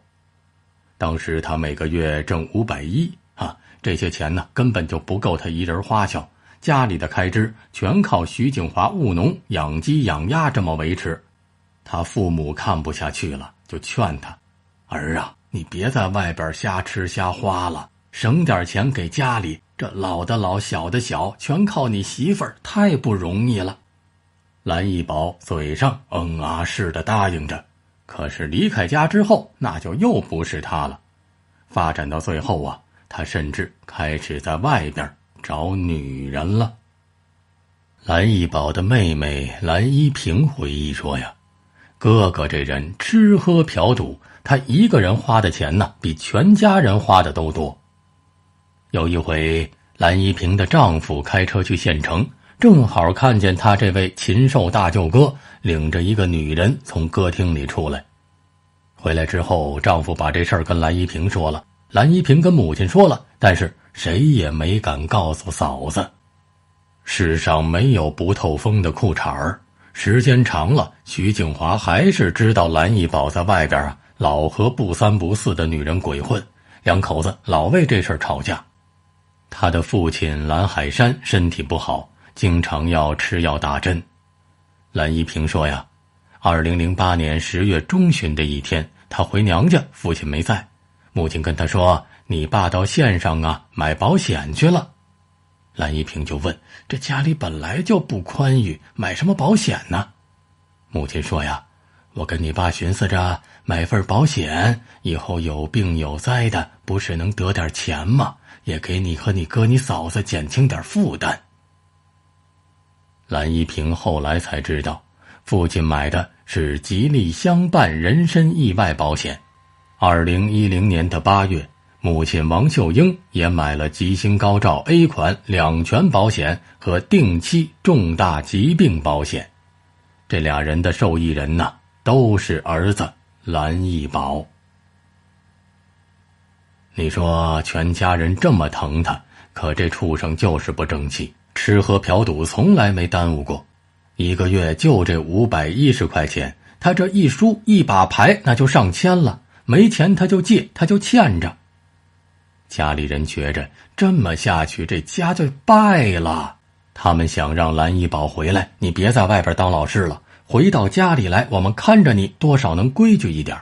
当时他每个月挣五百一啊，这些钱呢根本就不够他一人花销。家里的开支全靠徐景华务农、养鸡、养鸭这么维持，他父母看不下去了，就劝他：“儿啊，你别在外边瞎吃瞎花了，省点钱给家里。这老的老，小的小，全靠你媳妇儿，太不容易了。”蓝一宝嘴上嗯啊似的答应着，可是离开家之后，那就又不是他了。发展到最后啊，他甚至开始在外边。找女人了。蓝一宝的妹妹蓝一平回忆说：“呀，哥哥这人吃喝嫖赌，他一个人花的钱呢，比全家人花的都多。有一回，蓝一平的丈夫开车去县城，正好看见他这位禽兽大舅哥领着一个女人从歌厅里出来。回来之后，丈夫把这事儿跟蓝一平说了，蓝一平跟母亲说了，但是。”谁也没敢告诉嫂子，世上没有不透风的裤衩儿。时间长了，徐景华还是知道蓝一宝在外边啊，老和不三不四的女人鬼混，两口子老为这事儿吵架。他的父亲蓝海山身体不好，经常要吃药打针。蓝一平说呀，二零零八年十月中旬的一天，他回娘家，父亲没在，母亲跟他说。你爸到县上啊买保险去了，蓝一平就问：“这家里本来就不宽裕，买什么保险呢？”母亲说：“呀，我跟你爸寻思着买份保险，以后有病有灾的，不是能得点钱吗？也给你和你哥、你嫂子减轻点负担。”蓝一平后来才知道，父亲买的是“吉利相伴”人身意外保险。二零一零年的八月。母亲王秀英也买了“吉星高照 A 款两全保险”和“定期重大疾病保险”，这俩人的受益人呢都是儿子蓝一宝。你说全家人这么疼他，可这畜生就是不争气，吃喝嫖赌从来没耽误过，一个月就这五百一十块钱，他这一输一把牌那就上千了，没钱他就借，他就欠着。家里人觉着这么下去这家就败了。他们想让蓝一宝回来，你别在外边当老师了，回到家里来，我们看着你，多少能规矩一点。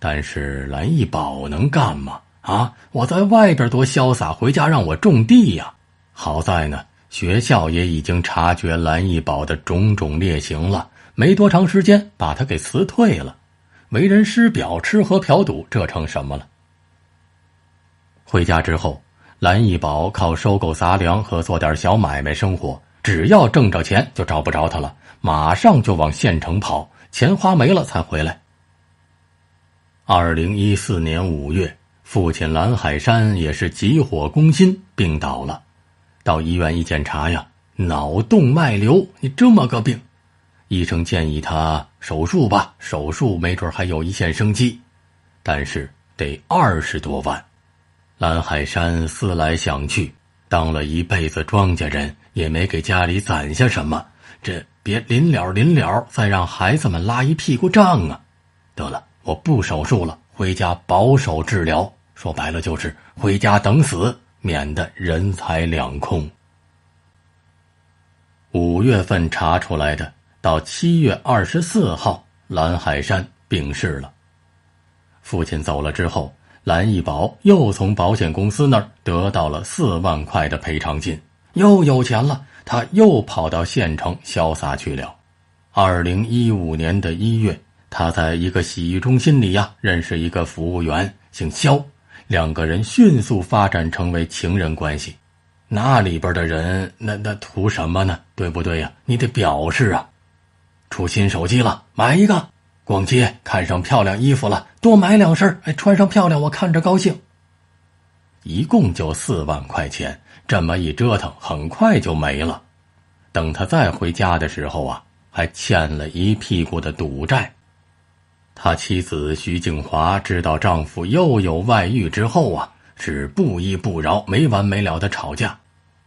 但是蓝一宝能干吗？啊，我在外边多潇洒，回家让我种地呀？好在呢，学校也已经察觉蓝一宝的种种劣行了，没多长时间把他给辞退了。为人师表，吃喝嫖赌，这成什么了？回家之后，蓝一宝靠收购杂粮和做点小买卖生活。只要挣着钱，就找不着他了，马上就往县城跑，钱花没了才回来。二零一四年五月，父亲蓝海山也是急火攻心，病倒了。到医院一检查呀，脑动脉瘤，你这么个病，医生建议他手术吧，手术没准还有一线生机，但是得二十多万。蓝海山思来想去，当了一辈子庄稼人，也没给家里攒下什么。这别临了临了，再让孩子们拉一屁股账啊！得了，我不手术了，回家保守治疗。说白了就是回家等死，免得人财两空。五月份查出来的，到七月二十四号，蓝海山病逝了。父亲走了之后。蓝易宝又从保险公司那儿得到了四万块的赔偿金，又有钱了。他又跑到县城潇洒去了。二零一五年的一月，他在一个洗浴中心里呀，认识一个服务员，姓肖，两个人迅速发展成为情人关系。那里边的人，那那图什么呢？对不对呀？你得表示啊！出新手机了，买一个。逛街看上漂亮衣服了，多买两身哎，穿上漂亮，我看着高兴。一共就四万块钱，这么一折腾，很快就没了。等他再回家的时候啊，还欠了一屁股的赌债。他妻子徐静华知道丈夫又有外遇之后啊，是不依不饶、没完没了的吵架。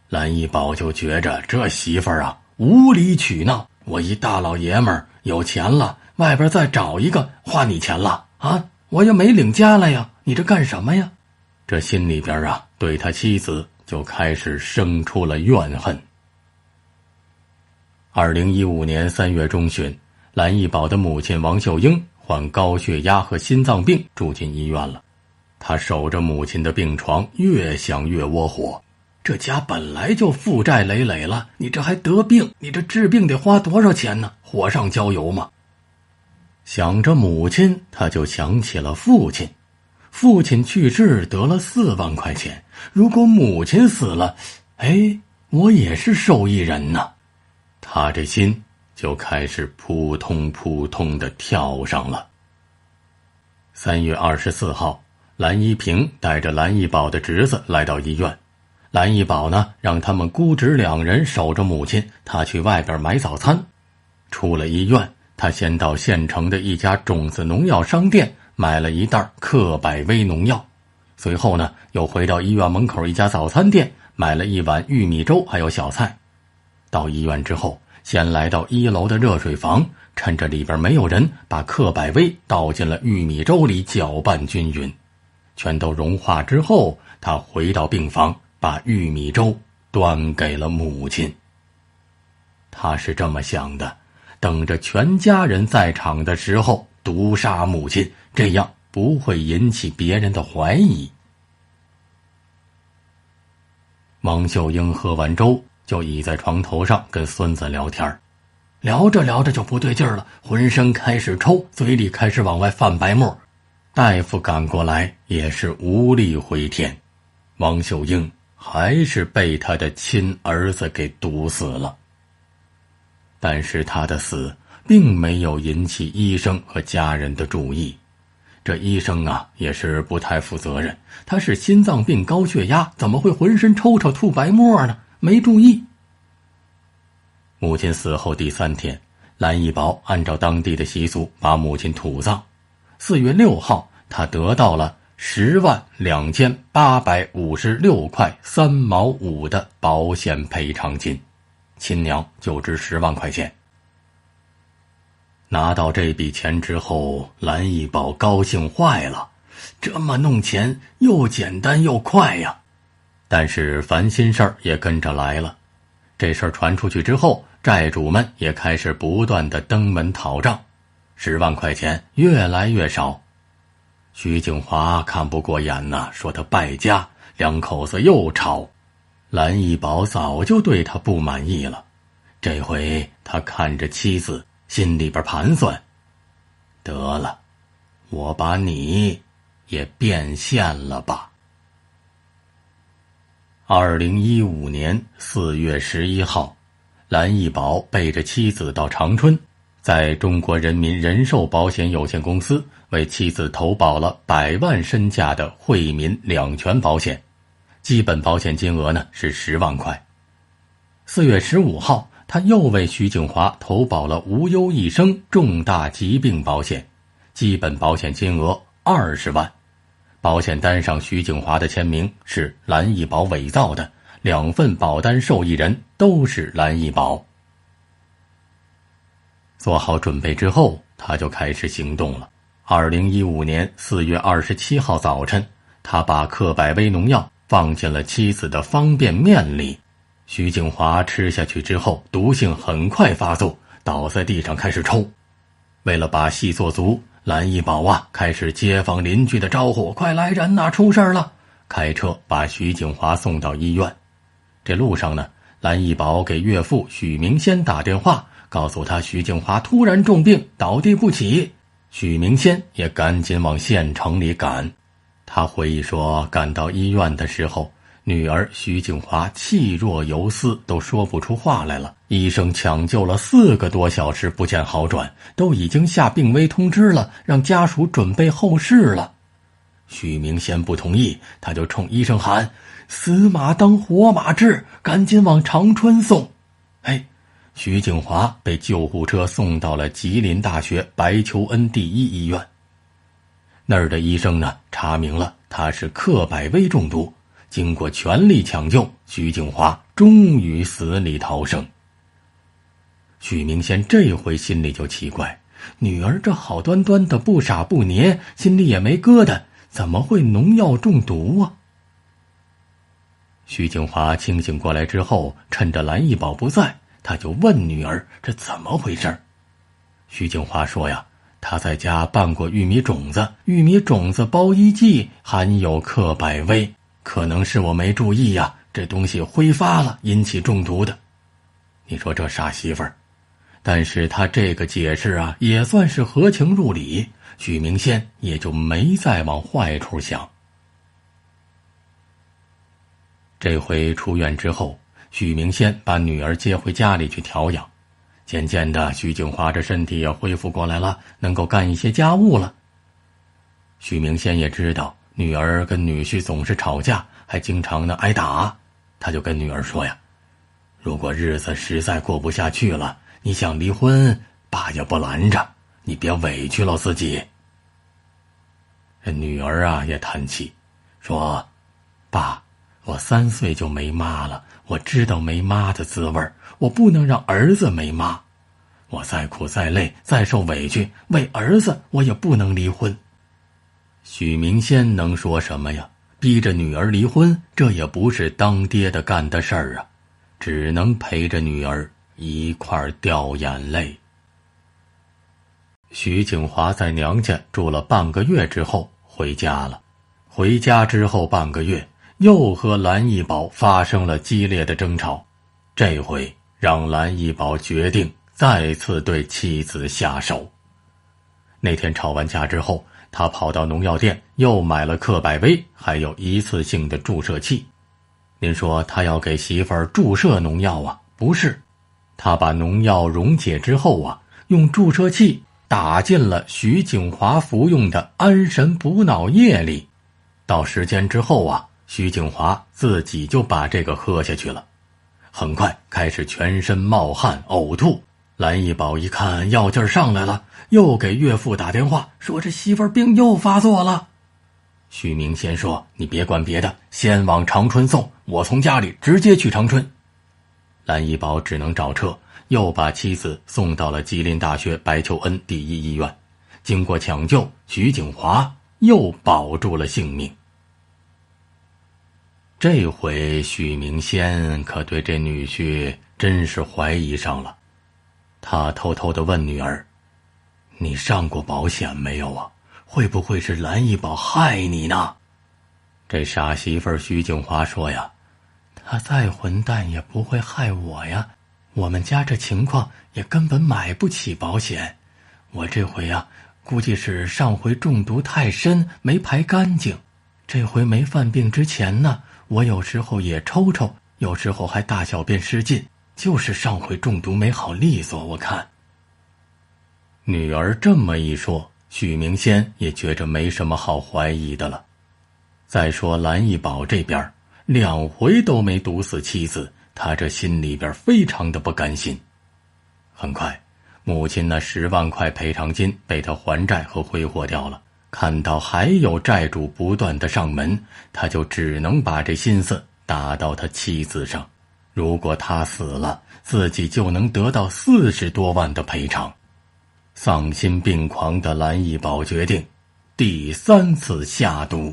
蓝一宝就觉着这媳妇儿啊无理取闹，我一大老爷们儿有钱了。外边再找一个花你钱了啊！我也没领家来呀，你这干什么呀？这心里边啊，对他妻子就开始生出了怨恨。二零一五年三月中旬，蓝义宝的母亲王秀英患高血压和心脏病住进医院了，他守着母亲的病床，越想越窝火。这家本来就负债累累了，你这还得病，你这治病得花多少钱呢？火上浇油吗？想着母亲，他就想起了父亲。父亲去世得了四万块钱，如果母亲死了，哎，我也是受益人呐。他这心就开始扑通扑通的跳上了。三月二十四号，蓝一平带着蓝一宝的侄子来到医院，蓝一宝呢，让他们姑侄两人守着母亲，他去外边买早餐，出了医院。他先到县城的一家种子农药商店买了一袋克百威农药，随后呢又回到医院门口一家早餐店买了一碗玉米粥还有小菜。到医院之后，先来到一楼的热水房，趁着里边没有人，把克百威倒进了玉米粥里搅拌均匀，全都融化之后，他回到病房把玉米粥端给了母亲。他是这么想的。等着全家人在场的时候毒杀母亲，这样不会引起别人的怀疑。王秀英喝完粥，就倚在床头上跟孙子聊天聊着聊着就不对劲了，浑身开始抽，嘴里开始往外泛白沫，大夫赶过来也是无力回天，王秀英还是被她的亲儿子给毒死了。但是他的死并没有引起医生和家人的注意，这医生啊也是不太负责任。他是心脏病、高血压，怎么会浑身抽抽、吐白沫呢？没注意。母亲死后第三天，蓝一宝按照当地的习俗把母亲土葬。四月六号，他得到了十万两千八百五十六块三毛五的保险赔偿金。亲娘就值十万块钱，拿到这笔钱之后，蓝一宝高兴坏了。这么弄钱又简单又快呀，但是烦心事儿也跟着来了。这事儿传出去之后，债主们也开始不断的登门讨账，十万块钱越来越少。徐景华看不过眼呐，说他败家，两口子又吵。蓝一宝早就对他不满意了，这回他看着妻子，心里边盘算：得了，我把你也变现了吧。二零一五年四月十一号，蓝一宝背着妻子到长春，在中国人民人寿保险有限公司为妻子投保了百万身价的惠民两全保险。基本保险金额呢是十万块。四月十五号，他又为徐景华投保了“无忧一生”重大疾病保险，基本保险金额二十万。保险单上徐景华的签名是蓝一宝伪造的，两份保单受益人都是蓝一宝。做好准备之后，他就开始行动了。二零一五年四月二十七号早晨，他把克百威农药。放进了妻子的方便面里，徐景华吃下去之后，毒性很快发作，倒在地上开始抽。为了把戏做足，蓝一宝啊，开始街坊邻居的招呼：“快来人呐，出事儿了！”开车把徐景华送到医院。这路上呢，蓝一宝给岳父许明先打电话，告诉他徐景华突然重病，倒地不起。许明先也赶紧往县城里赶。他回忆说：“赶到医院的时候，女儿徐景华气若游丝，都说不出话来了。医生抢救了四个多小时不见好转，都已经下病危通知了，让家属准备后事了。”徐明先不同意，他就冲医生喊：“死马当活马治，赶紧往长春送！”哎，徐景华被救护车送到了吉林大学白求恩第一医院。那儿的医生呢，查明了他是克百威中毒。经过全力抢救，徐景华终于死里逃生。许明先这回心里就奇怪，女儿这好端端的，不傻不黏，心里也没疙瘩，怎么会农药中毒啊？徐景华清醒过来之后，趁着蓝一宝不在，他就问女儿这怎么回事徐景华说呀。他在家拌过玉米种子，玉米种子包衣剂含有克百威，可能是我没注意呀，这东西挥发了，引起中毒的。你说这傻媳妇儿，但是他这个解释啊，也算是合情入理，许明先也就没再往坏处想。这回出院之后，许明先把女儿接回家里去调养。渐渐的，徐景华这身体也恢复过来了，能够干一些家务了。徐明先也知道女儿跟女婿总是吵架，还经常呢挨打，他就跟女儿说呀：“如果日子实在过不下去了，你想离婚，爸也不拦着你，别委屈了自己。”这女儿啊也叹气，说：“爸，我三岁就没妈了，我知道没妈的滋味儿。”我不能让儿子没妈，我再苦再累再受委屈，为儿子我也不能离婚。许明先能说什么呀？逼着女儿离婚，这也不是当爹的干的事儿啊！只能陪着女儿一块掉眼泪。徐景华在娘家住了半个月之后回家了，回家之后半个月又和蓝一宝发生了激烈的争吵，这回。让蓝一宝决定再次对妻子下手。那天吵完架之后，他跑到农药店又买了克百威，还有一次性的注射器。您说他要给媳妇儿注射农药啊？不是，他把农药溶解之后啊，用注射器打进了徐景华服用的安神补脑液里。到时间之后啊，徐景华自己就把这个喝下去了。很快开始全身冒汗、呕吐。蓝一宝一看药劲儿上来了，又给岳父打电话说：“这媳妇儿病又发作了。”徐明先说：“你别管别的，先往长春送，我从家里直接去长春。”蓝一宝只能找车，又把妻子送到了吉林大学白求恩第一医院。经过抢救，徐景华又保住了性命。这回许明先可对这女婿真是怀疑上了，他偷偷的问女儿：“你上过保险没有啊？会不会是蓝一宝害你呢？”这傻媳妇徐景华说：“呀，他再混蛋也不会害我呀。我们家这情况也根本买不起保险。我这回呀，估计是上回中毒太深没排干净，这回没犯病之前呢。”我有时候也抽抽，有时候还大小便失禁，就是上回中毒没好利索。我看，女儿这么一说，许明先也觉着没什么好怀疑的了。再说蓝一宝这边，两回都没毒死妻子，他这心里边非常的不甘心。很快，母亲那十万块赔偿金被他还债和挥霍掉了。看到还有债主不断的上门，他就只能把这心思打到他妻子上。如果他死了，自己就能得到四十多万的赔偿。丧心病狂的蓝义宝决定第三次下毒。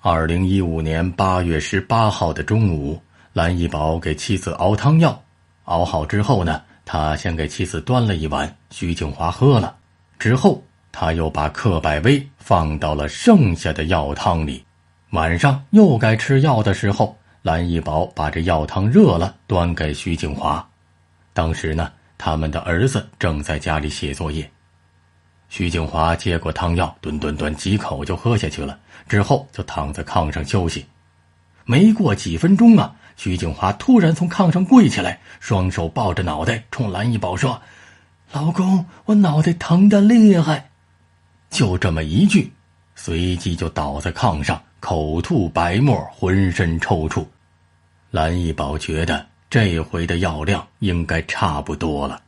二零一五年八月十八号的中午，蓝义宝给妻子熬汤药，熬好之后呢，他先给妻子端了一碗，徐静华喝了之后。他又把克百威放到了剩下的药汤里。晚上又该吃药的时候，蓝一宝把这药汤热了，端给徐景华。当时呢，他们的儿子正在家里写作业。徐景华接过汤药，顿顿顿几口就喝下去了。之后就躺在炕上休息。没过几分钟啊，徐景华突然从炕上跪起来，双手抱着脑袋，冲蓝一宝说：“老公，我脑袋疼的厉害。”就这么一句，随即就倒在炕上，口吐白沫，浑身抽搐。蓝一宝觉得这回的药量应该差不多了，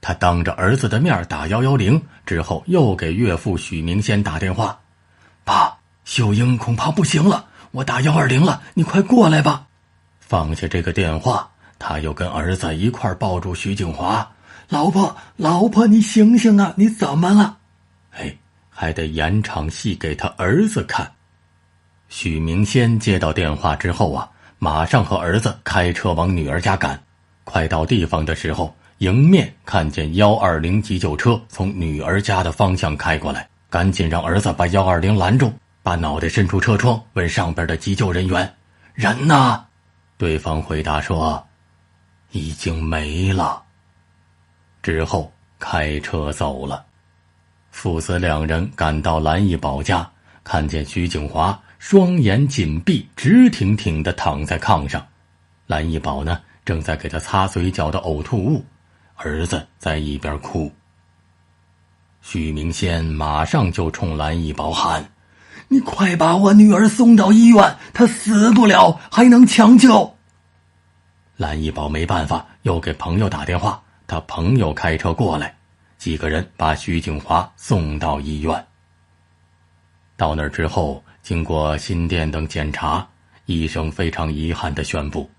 他当着儿子的面打幺幺零，之后又给岳父许明先打电话：“爸，秀英恐怕不行了，我打幺二零了，你快过来吧。”放下这个电话，他又跟儿子一块抱住徐景华：“老婆，老婆，你醒醒啊！你怎么了？哎。”还得演场戏给他儿子看。许明先接到电话之后啊，马上和儿子开车往女儿家赶。快到地方的时候，迎面看见幺二零急救车从女儿家的方向开过来，赶紧让儿子把幺二零拦住，把脑袋伸出车窗问上边的急救人员：“人呢？”对方回答说：“已经没了。”之后开车走了。父子两人赶到蓝义宝家，看见徐景华双眼紧闭，直挺挺的躺在炕上。蓝义宝呢，正在给他擦嘴角的呕吐物，儿子在一边哭。许明先马上就冲蓝义宝喊：“你快把我女儿送到医院，她死不了，还能抢救。”蓝义宝没办法，又给朋友打电话，他朋友开车过来。几个人把徐景华送到医院。到那儿之后，经过心电等检查，医生非常遗憾的宣布：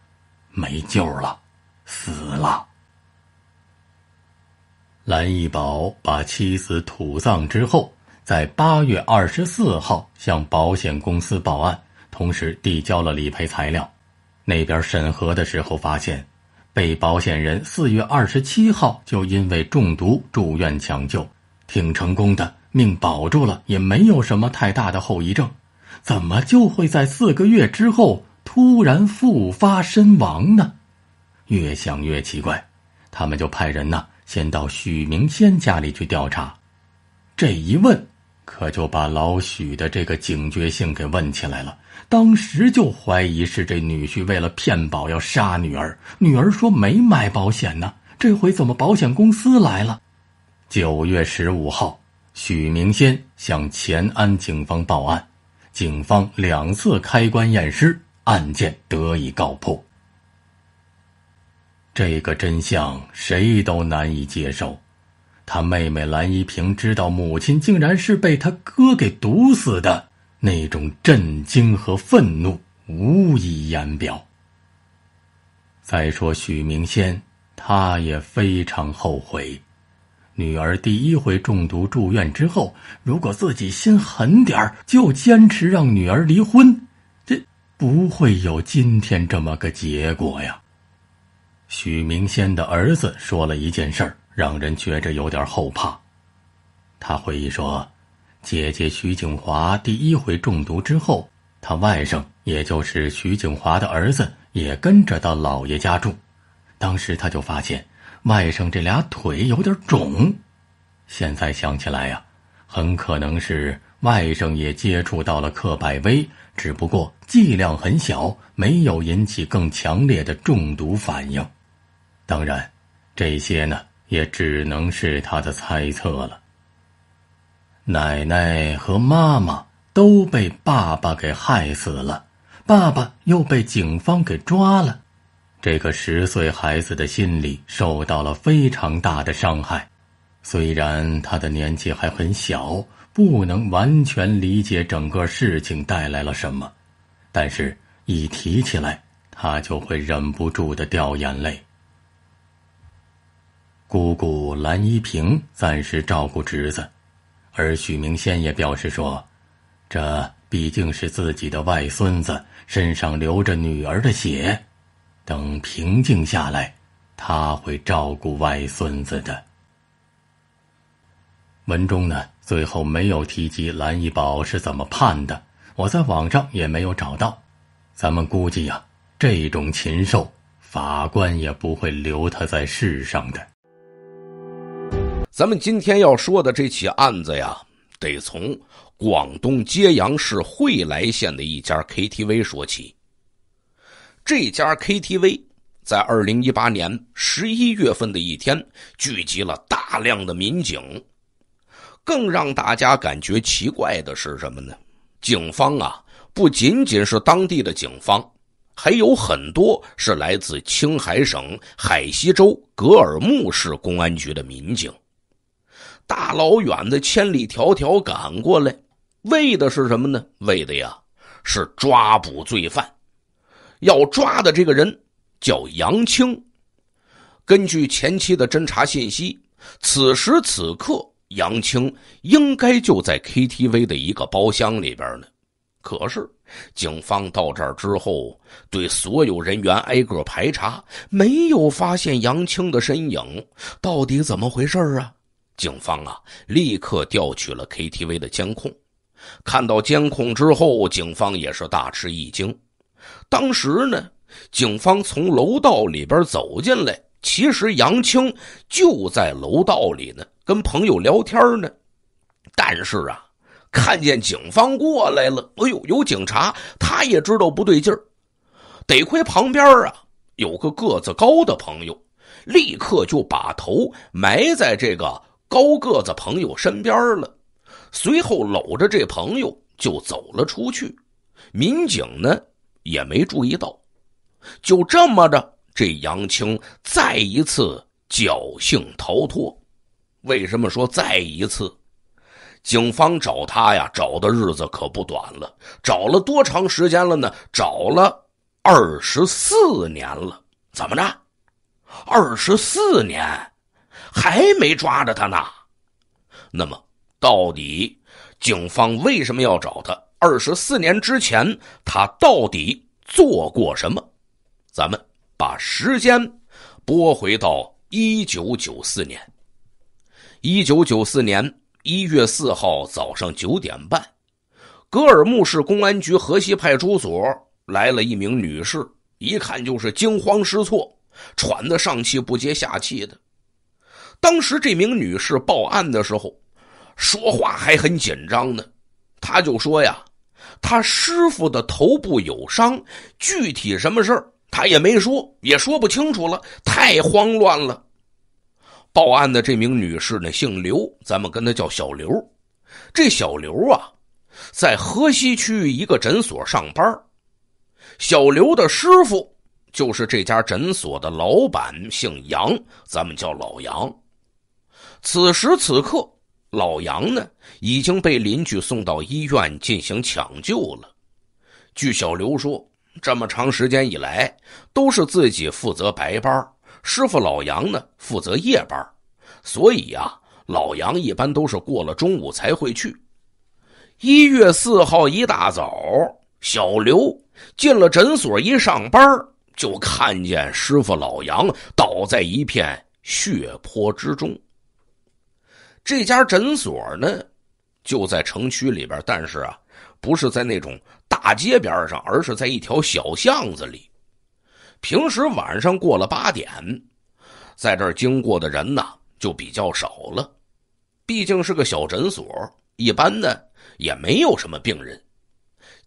没救了，死了。蓝一宝把妻子土葬之后，在八月二十四号向保险公司报案，同时递交了理赔材料。那边审核的时候发现。被保险人四月二十七号就因为中毒住院抢救，挺成功的，命保住了，也没有什么太大的后遗症。怎么就会在四个月之后突然复发身亡呢？越想越奇怪，他们就派人呢先到许明先家里去调查。这一问，可就把老许的这个警觉性给问起来了。当时就怀疑是这女婿为了骗保要杀女儿。女儿说没买保险呢，这回怎么保险公司来了？九月十五号，许明先向乾安警方报案，警方两次开棺验尸，案件得以告破。这个真相谁都难以接受，他妹妹蓝一平知道母亲竟然是被他哥给毒死的。那种震惊和愤怒无以言表。再说许明先，他也非常后悔。女儿第一回中毒住院之后，如果自己心狠点儿，就坚持让女儿离婚，这不会有今天这么个结果呀。许明先的儿子说了一件事儿，让人觉着有点后怕。他回忆说。姐姐徐景华第一回中毒之后，他外甥也就是徐景华的儿子也跟着到姥爷家住。当时他就发现外甥这俩腿有点肿。现在想起来呀，很可能是外甥也接触到了克百威，只不过剂量很小，没有引起更强烈的中毒反应。当然，这些呢也只能是他的猜测了。奶奶和妈妈都被爸爸给害死了，爸爸又被警方给抓了，这个十岁孩子的心理受到了非常大的伤害。虽然他的年纪还很小，不能完全理解整个事情带来了什么，但是一提起来，他就会忍不住的掉眼泪。姑姑蓝依萍暂时照顾侄子。而许明先也表示说：“这毕竟是自己的外孙子，身上流着女儿的血，等平静下来，他会照顾外孙子的。”文中呢，最后没有提及蓝一宝是怎么判的，我在网上也没有找到。咱们估计呀，这种禽兽，法官也不会留他在世上的。咱们今天要说的这起案子呀，得从广东揭阳市惠来县的一家 KTV 说起。这家 KTV 在二零一八年十一月份的一天聚集了大量的民警。更让大家感觉奇怪的是什么呢？警方啊，不仅仅是当地的警方，还有很多是来自青海省海西州格尔木市公安局的民警。大老远的千里迢迢赶过来，为的是什么呢？为的呀，是抓捕罪犯。要抓的这个人叫杨青。根据前期的侦查信息，此时此刻杨青应该就在 KTV 的一个包厢里边呢。可是，警方到这儿之后，对所有人员挨个排查，没有发现杨青的身影。到底怎么回事啊？警方啊，立刻调取了 KTV 的监控。看到监控之后，警方也是大吃一惊。当时呢，警方从楼道里边走进来，其实杨青就在楼道里呢，跟朋友聊天呢。但是啊，看见警方过来了，哎呦，有警察，他也知道不对劲儿。得亏旁边啊有个个子高的朋友，立刻就把头埋在这个。高个子朋友身边了，随后搂着这朋友就走了出去。民警呢也没注意到，就这么着，这杨青再一次侥幸逃脱。为什么说再一次？警方找他呀，找的日子可不短了。找了多长时间了呢？找了二十四年了。怎么着？二十四年。还没抓着他呢，那么到底警方为什么要找他？二十四年之前，他到底做过什么？咱们把时间拨回到一九九四年。一九九四年一月四号早上九点半，格尔木市公安局河西派出所来了一名女士，一看就是惊慌失措，喘得上气不接下气的。当时这名女士报案的时候，说话还很紧张呢。她就说呀：“她师傅的头部有伤，具体什么事儿她也没说，也说不清楚了，太慌乱了。”报案的这名女士呢，姓刘，咱们跟她叫小刘。这小刘啊，在河西区一个诊所上班。小刘的师傅就是这家诊所的老板，姓杨，咱们叫老杨。此时此刻，老杨呢已经被邻居送到医院进行抢救了。据小刘说，这么长时间以来都是自己负责白班，师傅老杨呢负责夜班，所以呀，老杨一般都是过了中午才会去。一月四号一大早，小刘进了诊所一上班就看见师傅老杨倒在一片血泊之中。这家诊所呢，就在城区里边，但是啊，不是在那种大街边上，而是在一条小巷子里。平时晚上过了八点，在这儿经过的人呢就比较少了，毕竟是个小诊所，一般呢也没有什么病人。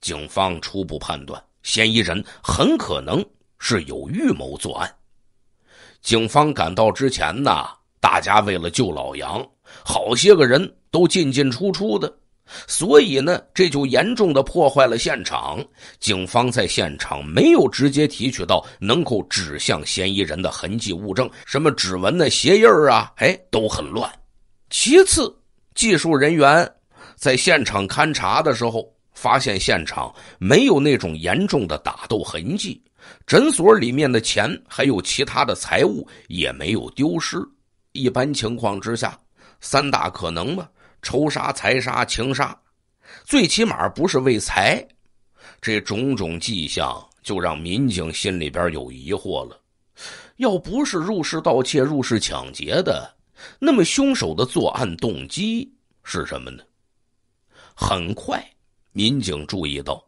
警方初步判断，嫌疑人很可能是有预谋作案。警方赶到之前呢，大家为了救老杨。好些个人都进进出出的，所以呢，这就严重的破坏了现场。警方在现场没有直接提取到能够指向嫌疑人的痕迹物证，什么指纹、的鞋印啊，哎，都很乱。其次，技术人员在现场勘查的时候，发现现场没有那种严重的打斗痕迹。诊所里面的钱还有其他的财物也没有丢失。一般情况之下。三大可能吧：仇杀、财杀、情杀。最起码不是为财。这种种迹象就让民警心里边有疑惑了。要不是入室盗窃、入室抢劫的，那么凶手的作案动机是什么呢？很快，民警注意到，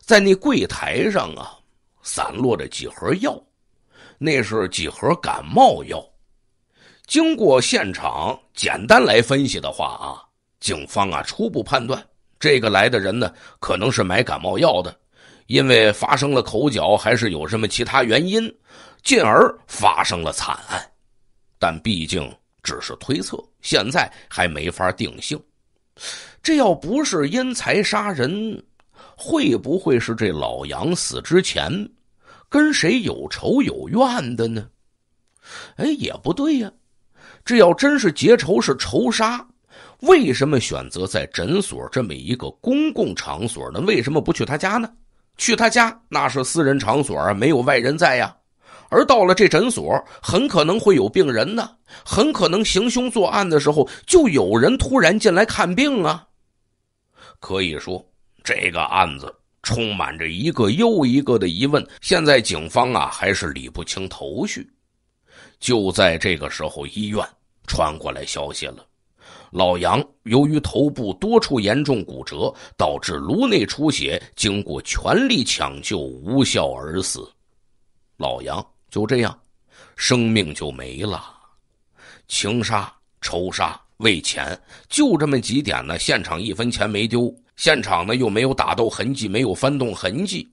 在那柜台上啊，散落着几盒药，那是几盒感冒药。经过现场简单来分析的话啊，警方啊初步判断，这个来的人呢可能是买感冒药的，因为发生了口角还是有什么其他原因，进而发生了惨案。但毕竟只是推测，现在还没法定性。这要不是因财杀人，会不会是这老杨死之前跟谁有仇有怨的呢？哎，也不对呀。这要真是结仇是仇杀，为什么选择在诊所这么一个公共场所呢？为什么不去他家呢？去他家那是私人场所啊，没有外人在呀。而到了这诊所，很可能会有病人呢，很可能行凶作案的时候就有人突然进来看病啊。可以说，这个案子充满着一个又一个的疑问。现在警方啊还是理不清头绪。就在这个时候，医院。传过来消息了，老杨由于头部多处严重骨折，导致颅内出血，经过全力抢救无效而死。老杨就这样，生命就没了。情杀、仇杀、为钱，就这么几点呢？现场一分钱没丢，现场呢又没有打斗痕迹，没有翻动痕迹，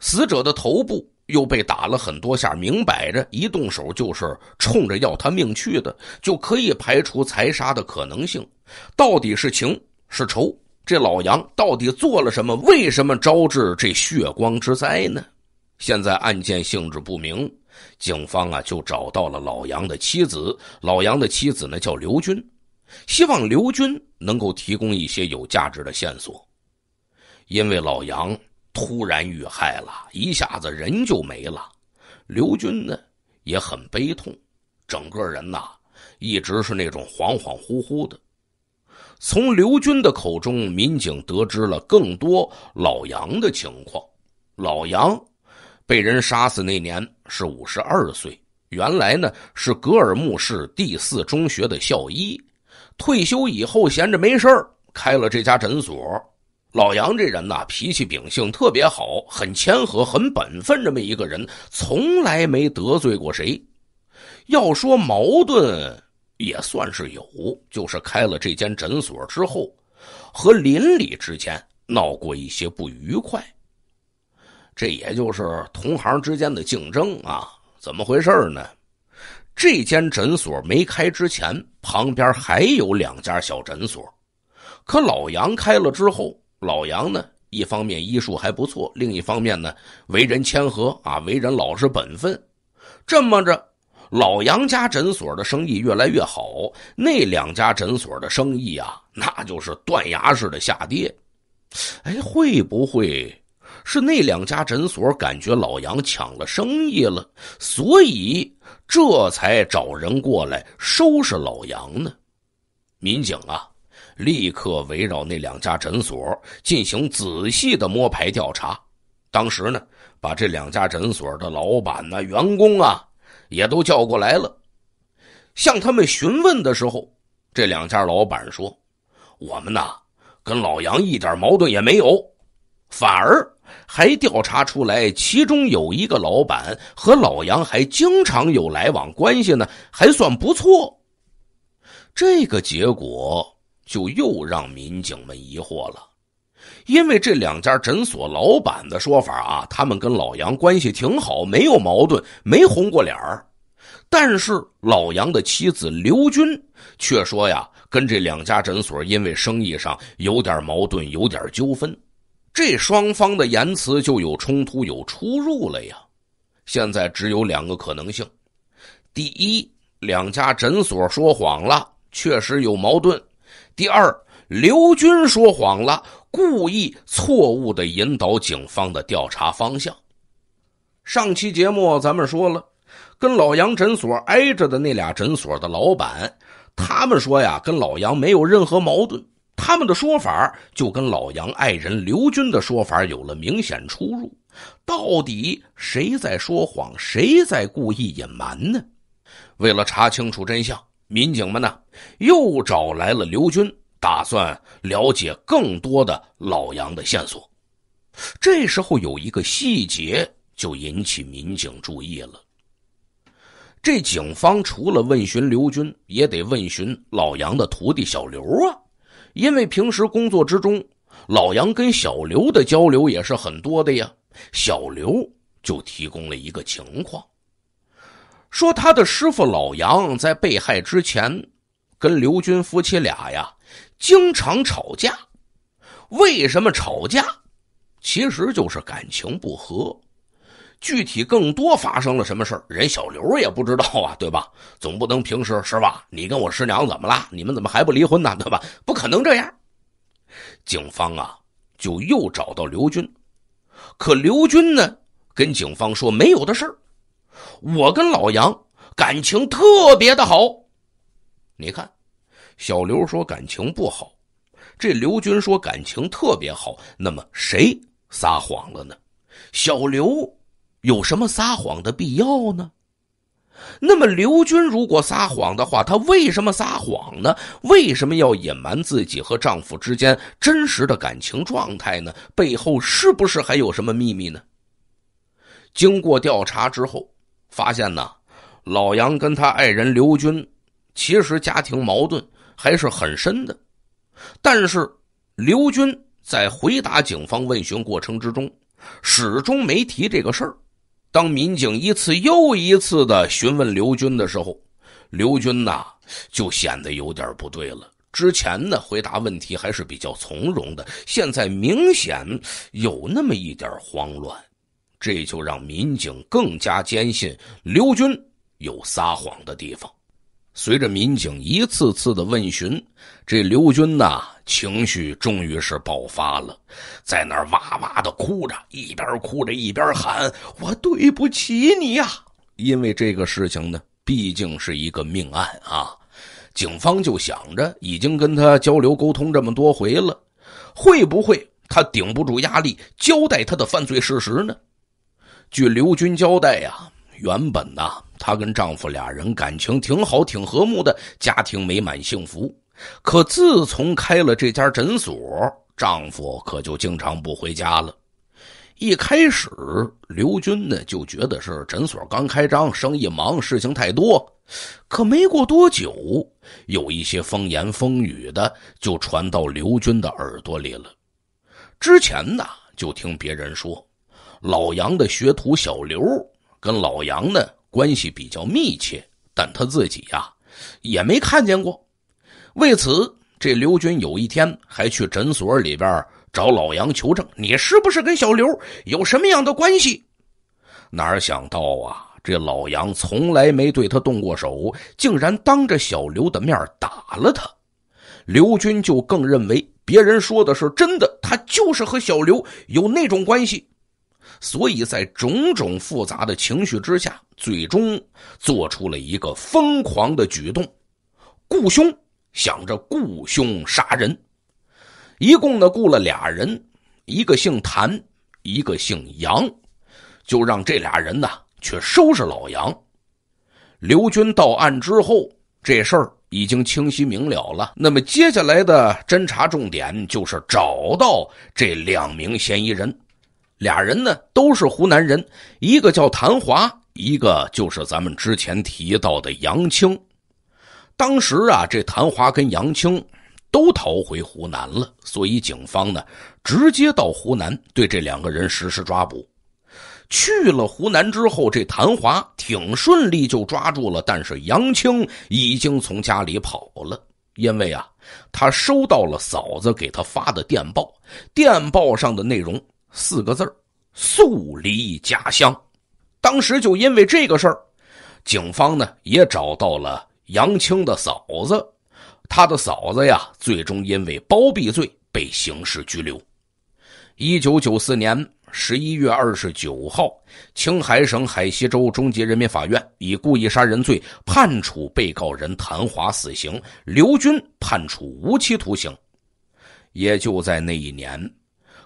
死者的头部。又被打了很多下，明摆着一动手就是冲着要他命去的，就可以排除财杀的可能性。到底是情是仇？这老杨到底做了什么？为什么招致这血光之灾呢？现在案件性质不明，警方啊就找到了老杨的妻子。老杨的妻子呢叫刘军，希望刘军能够提供一些有价值的线索，因为老杨。突然遇害了，一下子人就没了。刘军呢也很悲痛，整个人呐一直是那种恍恍惚惚的。从刘军的口中，民警得知了更多老杨的情况。老杨被人杀死那年是五十二岁，原来呢是格尔木市第四中学的校医，退休以后闲着没事儿开了这家诊所。老杨这人呐，脾气秉性特别好，很谦和，很本分，这么一个人，从来没得罪过谁。要说矛盾，也算是有，就是开了这间诊所之后，和邻里之间闹过一些不愉快。这也就是同行之间的竞争啊。怎么回事呢？这间诊所没开之前，旁边还有两家小诊所，可老杨开了之后。老杨呢，一方面医术还不错，另一方面呢，为人谦和啊，为人老实本分。这么着，老杨家诊所的生意越来越好，那两家诊所的生意啊，那就是断崖式的下跌。哎，会不会是那两家诊所感觉老杨抢了生意了，所以这才找人过来收拾老杨呢？民警啊。立刻围绕那两家诊所进行仔细的摸排调查，当时呢，把这两家诊所的老板呢、员工啊，也都叫过来了，向他们询问的时候，这两家老板说：“我们呢跟老杨一点矛盾也没有，反而还调查出来，其中有一个老板和老杨还经常有来往关系呢，还算不错。”这个结果。就又让民警们疑惑了，因为这两家诊所老板的说法啊，他们跟老杨关系挺好，没有矛盾，没红过脸儿。但是老杨的妻子刘军却说呀，跟这两家诊所因为生意上有点矛盾，有点纠纷。这双方的言辞就有冲突，有出入了呀。现在只有两个可能性：第一，两家诊所说谎了，确实有矛盾。第二，刘军说谎了，故意错误的引导警方的调查方向。上期节目咱们说了，跟老杨诊所挨着的那俩诊所的老板，他们说呀，跟老杨没有任何矛盾。他们的说法就跟老杨爱人刘军的说法有了明显出入。到底谁在说谎，谁在故意隐瞒呢？为了查清楚真相。民警们呢，又找来了刘军，打算了解更多的老杨的线索。这时候有一个细节就引起民警注意了。这警方除了问询刘军，也得问询老杨的徒弟小刘啊，因为平时工作之中，老杨跟小刘的交流也是很多的呀。小刘就提供了一个情况。说他的师傅老杨在被害之前，跟刘军夫妻俩呀经常吵架，为什么吵架？其实就是感情不和，具体更多发生了什么事人小刘也不知道啊，对吧？总不能平时是吧？你跟我师娘怎么了？你们怎么还不离婚呢？对吧？不可能这样。警方啊，就又找到刘军，可刘军呢跟警方说没有的事儿。我跟老杨感情特别的好，你看，小刘说感情不好，这刘军说感情特别好，那么谁撒谎了呢？小刘有什么撒谎的必要呢？那么刘军如果撒谎的话，他为什么撒谎呢？为什么要隐瞒自己和丈夫之间真实的感情状态呢？背后是不是还有什么秘密呢？经过调查之后。发现呢，老杨跟他爱人刘军其实家庭矛盾还是很深的，但是刘军在回答警方问询过程之中，始终没提这个事儿。当民警一次又一次的询问刘军的时候，刘军呐就显得有点不对了。之前呢回答问题还是比较从容的，现在明显有那么一点慌乱。这就让民警更加坚信刘军有撒谎的地方。随着民警一次次的问询，这刘军呐情绪终于是爆发了，在那儿哇哇的哭着，一边哭着一边喊：“我对不起你呀！”因为这个事情呢，毕竟是一个命案啊，警方就想着，已经跟他交流沟通这么多回了，会不会他顶不住压力交代他的犯罪事实呢？据刘军交代呀，原本呐，她跟丈夫俩人感情挺好，挺和睦的，家庭美满幸福。可自从开了这家诊所，丈夫可就经常不回家了。一开始，刘军呢就觉得是诊所刚开张，生意忙，事情太多。可没过多久，有一些风言风语的就传到刘军的耳朵里了。之前呢，就听别人说。老杨的学徒小刘跟老杨呢关系比较密切，但他自己呀也没看见过。为此，这刘军有一天还去诊所里边找老杨求证：“你是不是跟小刘有什么样的关系？”哪想到啊，这老杨从来没对他动过手，竟然当着小刘的面打了他。刘军就更认为别人说的是真的，他就是和小刘有那种关系。所以在种种复杂的情绪之下，最终做出了一个疯狂的举动，雇凶想着雇凶杀人，一共呢雇了俩人，一个姓谭，一个姓杨，就让这俩人呢去收拾老杨。刘军到案之后，这事儿已经清晰明了了。那么接下来的侦查重点就是找到这两名嫌疑人。俩人呢都是湖南人，一个叫谭华，一个就是咱们之前提到的杨青。当时啊，这谭华跟杨青都逃回湖南了，所以警方呢直接到湖南对这两个人实施抓捕。去了湖南之后，这谭华挺顺利就抓住了，但是杨青已经从家里跑了，因为啊，他收到了嫂子给他发的电报，电报上的内容。四个字儿，速离家乡。当时就因为这个事儿，警方呢也找到了杨青的嫂子，他的嫂子呀，最终因为包庇罪被刑事拘留。一九九四年十一月二十九号，青海省海西州中级人民法院以故意杀人罪判处被告人谭华死刑，刘军判处无期徒刑。也就在那一年。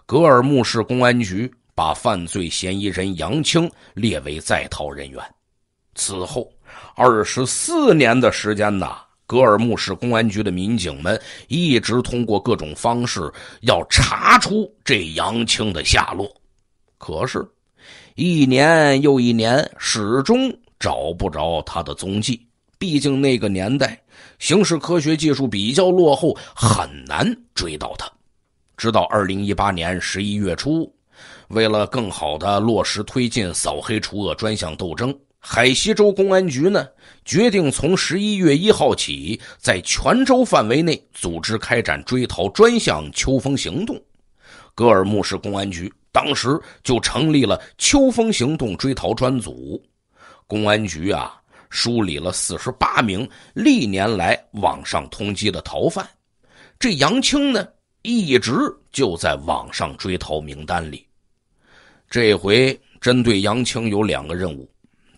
格尔木市公安局把犯罪嫌疑人杨青列为在逃人员。此后二十四年的时间呐，格尔木市公安局的民警们一直通过各种方式要查出这杨青的下落，可是，一年又一年，始终找不着他的踪迹。毕竟那个年代，刑事科学技术比较落后，很难追到他。直到二零一八年十一月初，为了更好的落实推进扫黑除恶专项斗争，海西州公安局呢决定从十一月一号起，在全州范围内组织开展追逃专项秋风行动。格尔木市公安局当时就成立了秋风行动追逃专组，公安局啊梳理了四十八名历年来网上通缉的逃犯，这杨青呢。一直就在网上追逃名单里。这回针对杨青有两个任务：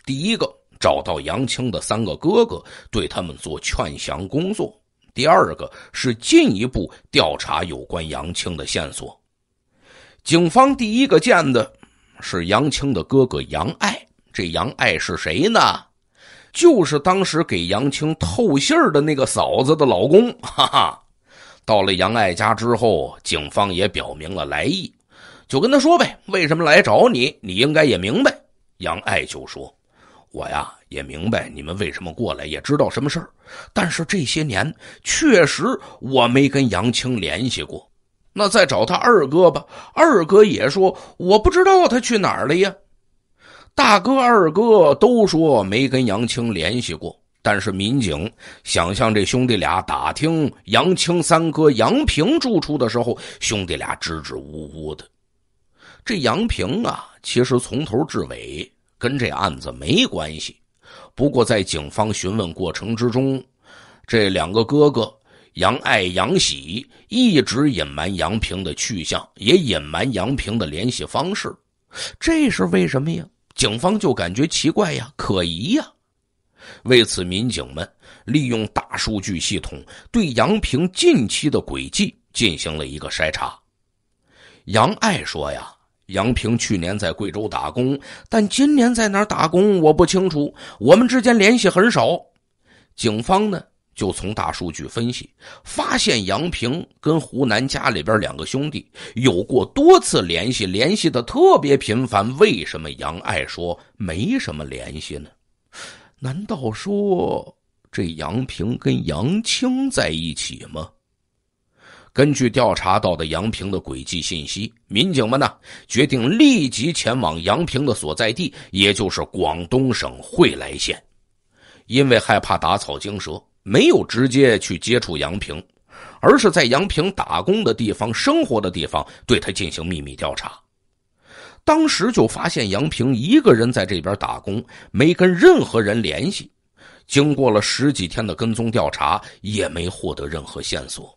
第一个，找到杨青的三个哥哥，对他们做劝降工作；第二个，是进一步调查有关杨青的线索。警方第一个见的是杨青的哥哥杨爱。这杨爱是谁呢？就是当时给杨青透信儿的那个嫂子的老公。哈哈。到了杨爱家之后，警方也表明了来意，就跟他说呗，为什么来找你？你应该也明白。杨爱就说：“我呀也明白你们为什么过来，也知道什么事儿。但是这些年确实我没跟杨青联系过。那再找他二哥吧，二哥也说我不知道他去哪儿了呀。大哥、二哥都说没跟杨青联系过。”但是民警想向这兄弟俩打听杨青三哥杨平住处的时候，兄弟俩支支吾吾的。这杨平啊，其实从头至尾跟这案子没关系。不过在警方询问过程之中，这两个哥哥杨爱、杨喜一直隐瞒杨平的去向，也隐瞒杨平的联系方式。这是为什么呀？警方就感觉奇怪呀，可疑呀。为此，民警们利用大数据系统对杨平近期的轨迹进行了一个筛查。杨爱说：“呀，杨平去年在贵州打工，但今年在哪儿打工我不清楚。我们之间联系很少。”警方呢，就从大数据分析发现，杨平跟湖南家里边两个兄弟有过多次联系，联系的特别频繁。为什么杨爱说没什么联系呢？难道说这杨平跟杨青在一起吗？根据调查到的杨平的轨迹信息，民警们呢决定立即前往杨平的所在地，也就是广东省惠来县。因为害怕打草惊蛇，没有直接去接触杨平，而是在杨平打工的地方、生活的地方对他进行秘密调查。当时就发现杨平一个人在这边打工，没跟任何人联系。经过了十几天的跟踪调查，也没获得任何线索。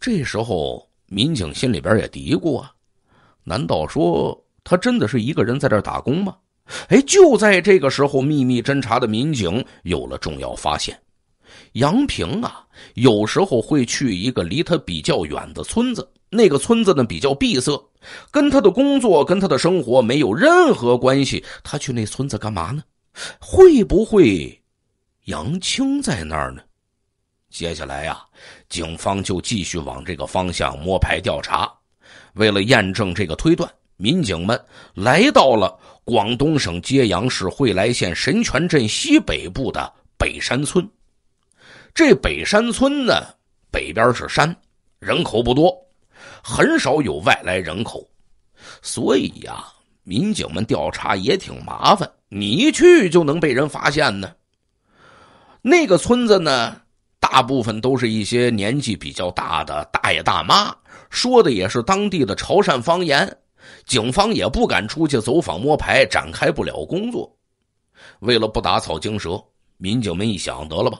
这时候，民警心里边也嘀咕啊：难道说他真的是一个人在这打工吗？哎，就在这个时候，秘密侦查的民警有了重要发现。杨平啊，有时候会去一个离他比较远的村子，那个村子呢比较闭塞。跟他的工作、跟他的生活没有任何关系。他去那村子干嘛呢？会不会杨青在那儿呢？接下来呀，警方就继续往这个方向摸排调查。为了验证这个推断，民警们来到了广东省揭阳市惠来县神泉镇西北部的北山村。这北山村呢，北边是山，人口不多。很少有外来人口，所以呀，民警们调查也挺麻烦。你一去就能被人发现呢。那个村子呢，大部分都是一些年纪比较大的大爷大妈，说的也是当地的潮汕方言。警方也不敢出去走访摸排，展开不了工作。为了不打草惊蛇，民警们一想，得了吧，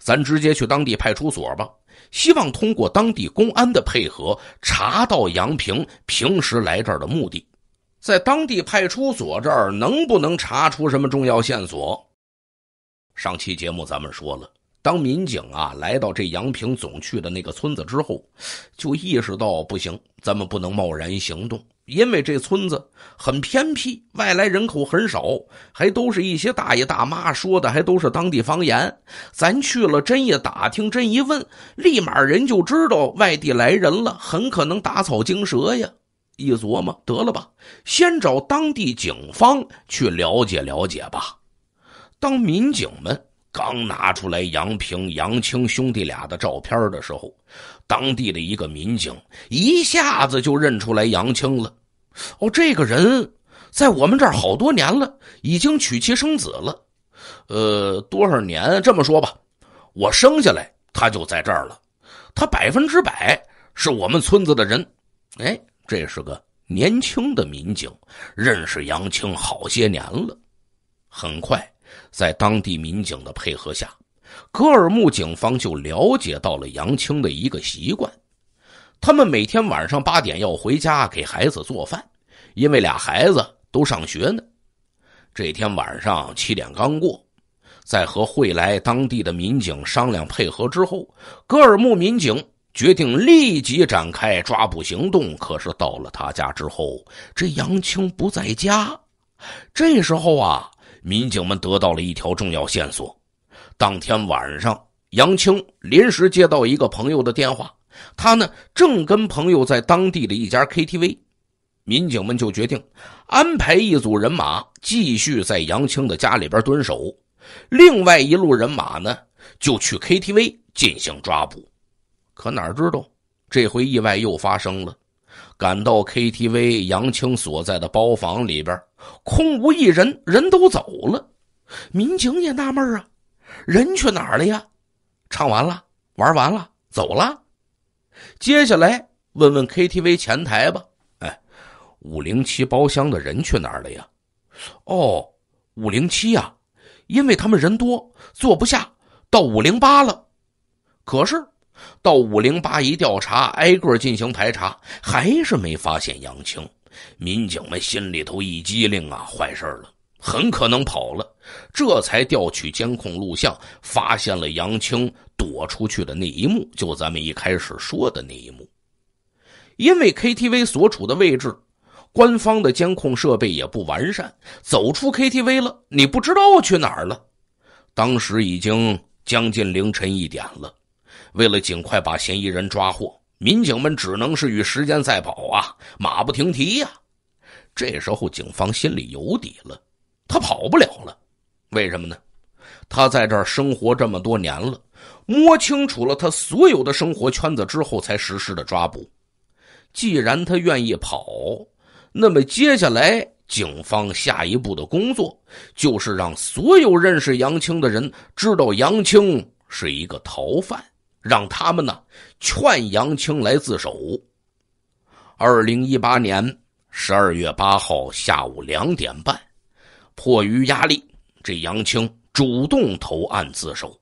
咱直接去当地派出所吧。希望通过当地公安的配合，查到杨平平时来这儿的目的，在当地派出所这儿能不能查出什么重要线索？上期节目咱们说了。当民警啊来到这杨平总去的那个村子之后，就意识到不行，咱们不能贸然行动，因为这村子很偏僻，外来人口很少，还都是一些大爷大妈，说的还都是当地方言。咱去了，真一打听，真一问，立马人就知道外地来人了，很可能打草惊蛇呀。一琢磨，得了吧，先找当地警方去了解了解吧。当民警们。刚拿出来杨平、杨青兄弟俩的照片的时候，当地的一个民警一下子就认出来杨青了。哦，这个人在我们这儿好多年了，已经娶妻生子了。呃，多少年？这么说吧，我生下来他就在这儿了，他百分之百是我们村子的人。哎，这是个年轻的民警，认识杨青好些年了。很快。在当地民警的配合下，格尔木警方就了解到了杨青的一个习惯：他们每天晚上八点要回家给孩子做饭，因为俩孩子都上学呢。这天晚上七点刚过，在和会来当地的民警商量配合之后，格尔木民警决定立即展开抓捕行动。可是到了他家之后，这杨青不在家。这时候啊。民警们得到了一条重要线索。当天晚上，杨青临时接到一个朋友的电话，他呢正跟朋友在当地的一家 KTV。民警们就决定安排一组人马继续在杨青的家里边蹲守，另外一路人马呢就去 KTV 进行抓捕。可哪知道，这回意外又发生了。赶到 KTV 杨青所在的包房里边，空无一人，人都走了。民警也纳闷啊，人去哪了呀？唱完了，玩完了，走了。接下来问问 KTV 前台吧。哎，五零七包厢的人去哪了呀？哦，五零七呀，因为他们人多，坐不下，到五零八了。可是。到五零八一调查，挨个进行排查，还是没发现杨青。民警们心里头一激灵啊，坏事了，很可能跑了。这才调取监控录像，发现了杨青躲出去的那一幕，就咱们一开始说的那一幕。因为 KTV 所处的位置，官方的监控设备也不完善，走出 KTV 了，你不知道去哪儿了。当时已经将近凌晨一点了。为了尽快把嫌疑人抓获，民警们只能是与时间赛跑啊，马不停蹄呀。这时候，警方心里有底了，他跑不了了。为什么呢？他在这儿生活这么多年了，摸清楚了他所有的生活圈子之后，才实施的抓捕。既然他愿意跑，那么接下来警方下一步的工作就是让所有认识杨青的人知道杨青是一个逃犯。让他们呢劝杨青来自首。二零一八年十二月八号下午两点半，迫于压力，这杨青主动投案自首。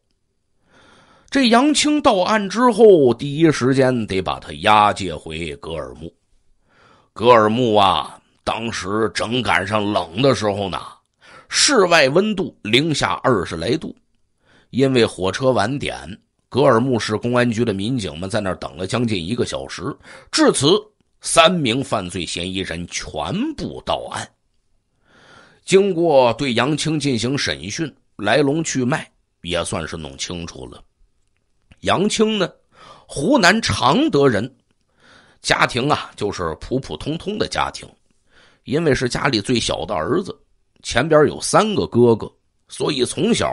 这杨青到案之后，第一时间得把他押解回格尔木。格尔木啊，当时正赶上冷的时候呢，室外温度零下二十来度，因为火车晚点。格尔木市公安局的民警们在那儿等了将近一个小时，至此，三名犯罪嫌疑人全部到案。经过对杨青进行审讯，来龙去脉也算是弄清楚了。杨青呢，湖南常德人，家庭啊，就是普普通通的家庭，因为是家里最小的儿子，前边有三个哥哥。所以，从小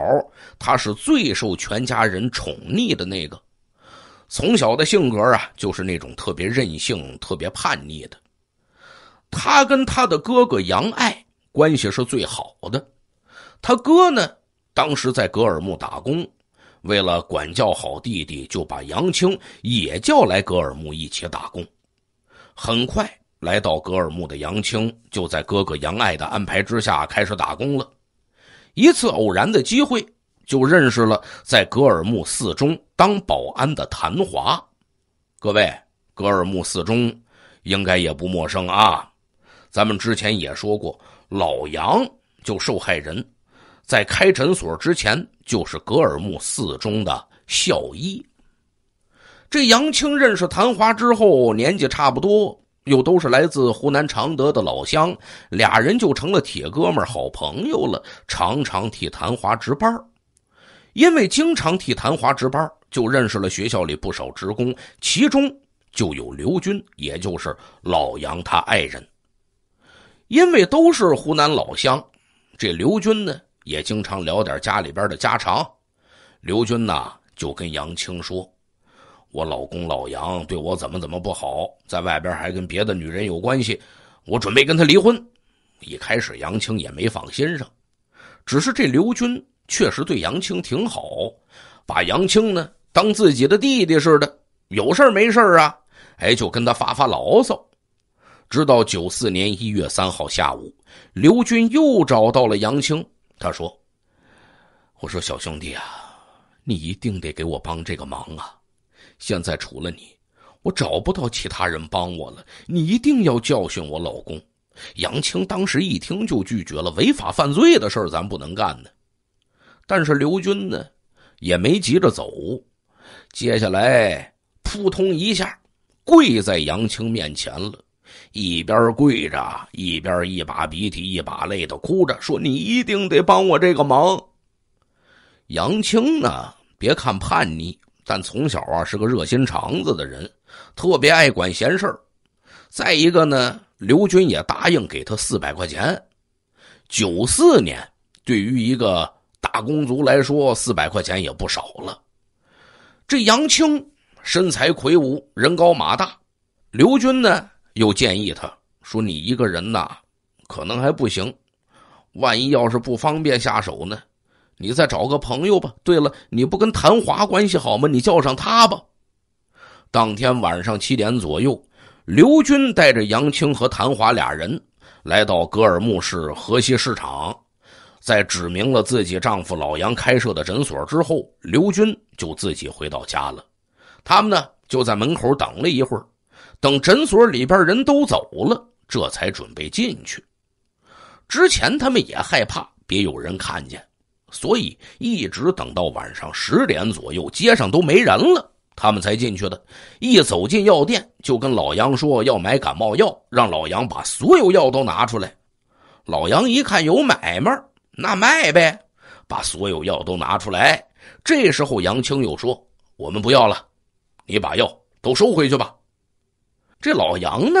他是最受全家人宠溺的那个。从小的性格啊，就是那种特别任性、特别叛逆的。他跟他的哥哥杨爱关系是最好的。他哥呢，当时在格尔木打工，为了管教好弟弟，就把杨青也叫来格尔木一起打工。很快来到格尔木的杨青，就在哥哥杨爱的安排之下，开始打工了。一次偶然的机会，就认识了在格尔木四中当保安的谭华。各位，格尔木四中应该也不陌生啊。咱们之前也说过，老杨就受害人，在开诊所之前就是格尔木四中的校医。这杨青认识谭华之后，年纪差不多。又都是来自湖南常德的老乡，俩人就成了铁哥们好朋友了。常常替谭华值班因为经常替谭华值班就认识了学校里不少职工，其中就有刘军，也就是老杨他爱人。因为都是湖南老乡，这刘军呢也经常聊点家里边的家常。刘军呢就跟杨青说。我老公老杨对我怎么怎么不好，在外边还跟别的女人有关系，我准备跟他离婚。一开始杨青也没放心上，只是这刘军确实对杨青挺好，把杨青呢当自己的弟弟似的，有事没事啊，哎，就跟他发发牢骚。直到九四年一月三号下午，刘军又找到了杨青，他说：“我说小兄弟啊，你一定得给我帮这个忙啊。”现在除了你，我找不到其他人帮我了。你一定要教训我老公，杨青。当时一听就拒绝了，违法犯罪的事儿咱不能干呢。但是刘军呢，也没急着走，接下来扑通一下跪在杨青面前了，一边跪着，一边一把鼻涕一把泪的哭着说：“你一定得帮我这个忙。”杨青呢，别看叛逆。但从小啊是个热心肠子的人，特别爱管闲事儿。再一个呢，刘军也答应给他四百块钱。九四年，对于一个打工族来说，四百块钱也不少了。这杨青身材魁梧，人高马大。刘军呢又建议他说：“你一个人呐，可能还不行，万一要是不方便下手呢？”你再找个朋友吧。对了，你不跟谭华关系好吗？你叫上他吧。当天晚上七点左右，刘军带着杨青和谭华俩人来到格尔木市河西市场，在指明了自己丈夫老杨开设的诊所之后，刘军就自己回到家了。他们呢，就在门口等了一会儿，等诊所里边人都走了，这才准备进去。之前他们也害怕别有人看见。所以一直等到晚上十点左右，街上都没人了，他们才进去的。一走进药店，就跟老杨说要买感冒药，让老杨把所有药都拿出来。老杨一看有买卖，那卖呗，把所有药都拿出来。这时候杨青又说：“我们不要了，你把药都收回去吧。”这老杨呢，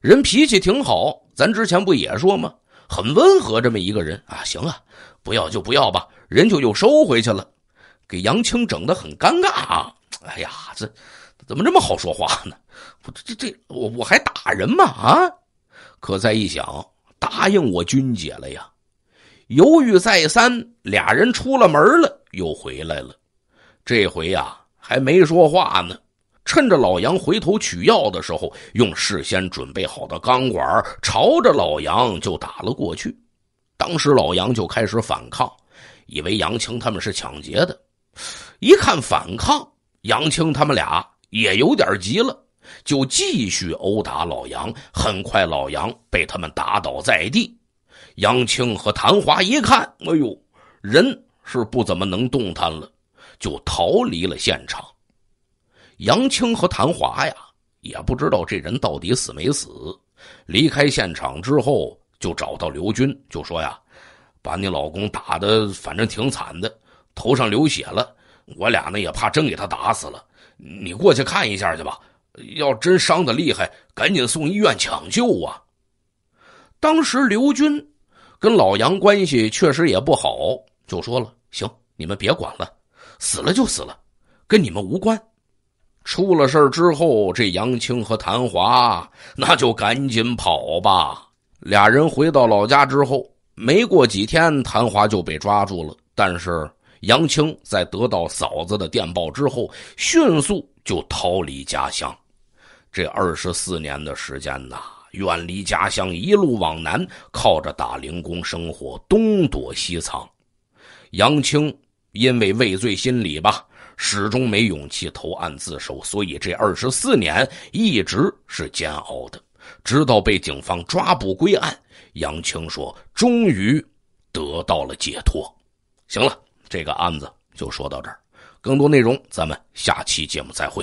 人脾气挺好，咱之前不也说吗？很温和这么一个人啊，行啊，不要就不要吧，人就又收回去了，给杨青整得很尴尬啊！哎呀，这怎么这么好说话呢？我这这这，我我还打人吗？啊！可再一想，答应我君姐了呀，犹豫再三，俩人出了门了，又回来了，这回呀还没说话呢。趁着老杨回头取药的时候，用事先准备好的钢管朝着老杨就打了过去。当时老杨就开始反抗，以为杨青他们是抢劫的。一看反抗，杨青他们俩也有点急了，就继续殴打老杨。很快，老杨被他们打倒在地。杨青和谭华一看，哎呦，人是不怎么能动弹了，就逃离了现场。杨青和谭华呀，也不知道这人到底死没死。离开现场之后，就找到刘军，就说：“呀，把你老公打的，反正挺惨的，头上流血了。我俩呢也怕真给他打死了，你过去看一下去吧。要真伤的厉害，赶紧送医院抢救啊。”当时刘军跟老杨关系确实也不好，就说了：“行，你们别管了，死了就死了，跟你们无关。”出了事之后，这杨青和谭华那就赶紧跑吧。俩人回到老家之后，没过几天，谭华就被抓住了。但是杨青在得到嫂子的电报之后，迅速就逃离家乡。这二十四年的时间呐，远离家乡，一路往南，靠着打零工生活，东躲西藏。杨青因为畏罪心理吧。始终没勇气投案自首，所以这二十四年一直是煎熬的。直到被警方抓捕归案，杨青说：“终于得到了解脱。”行了，这个案子就说到这儿，更多内容咱们下期节目再会。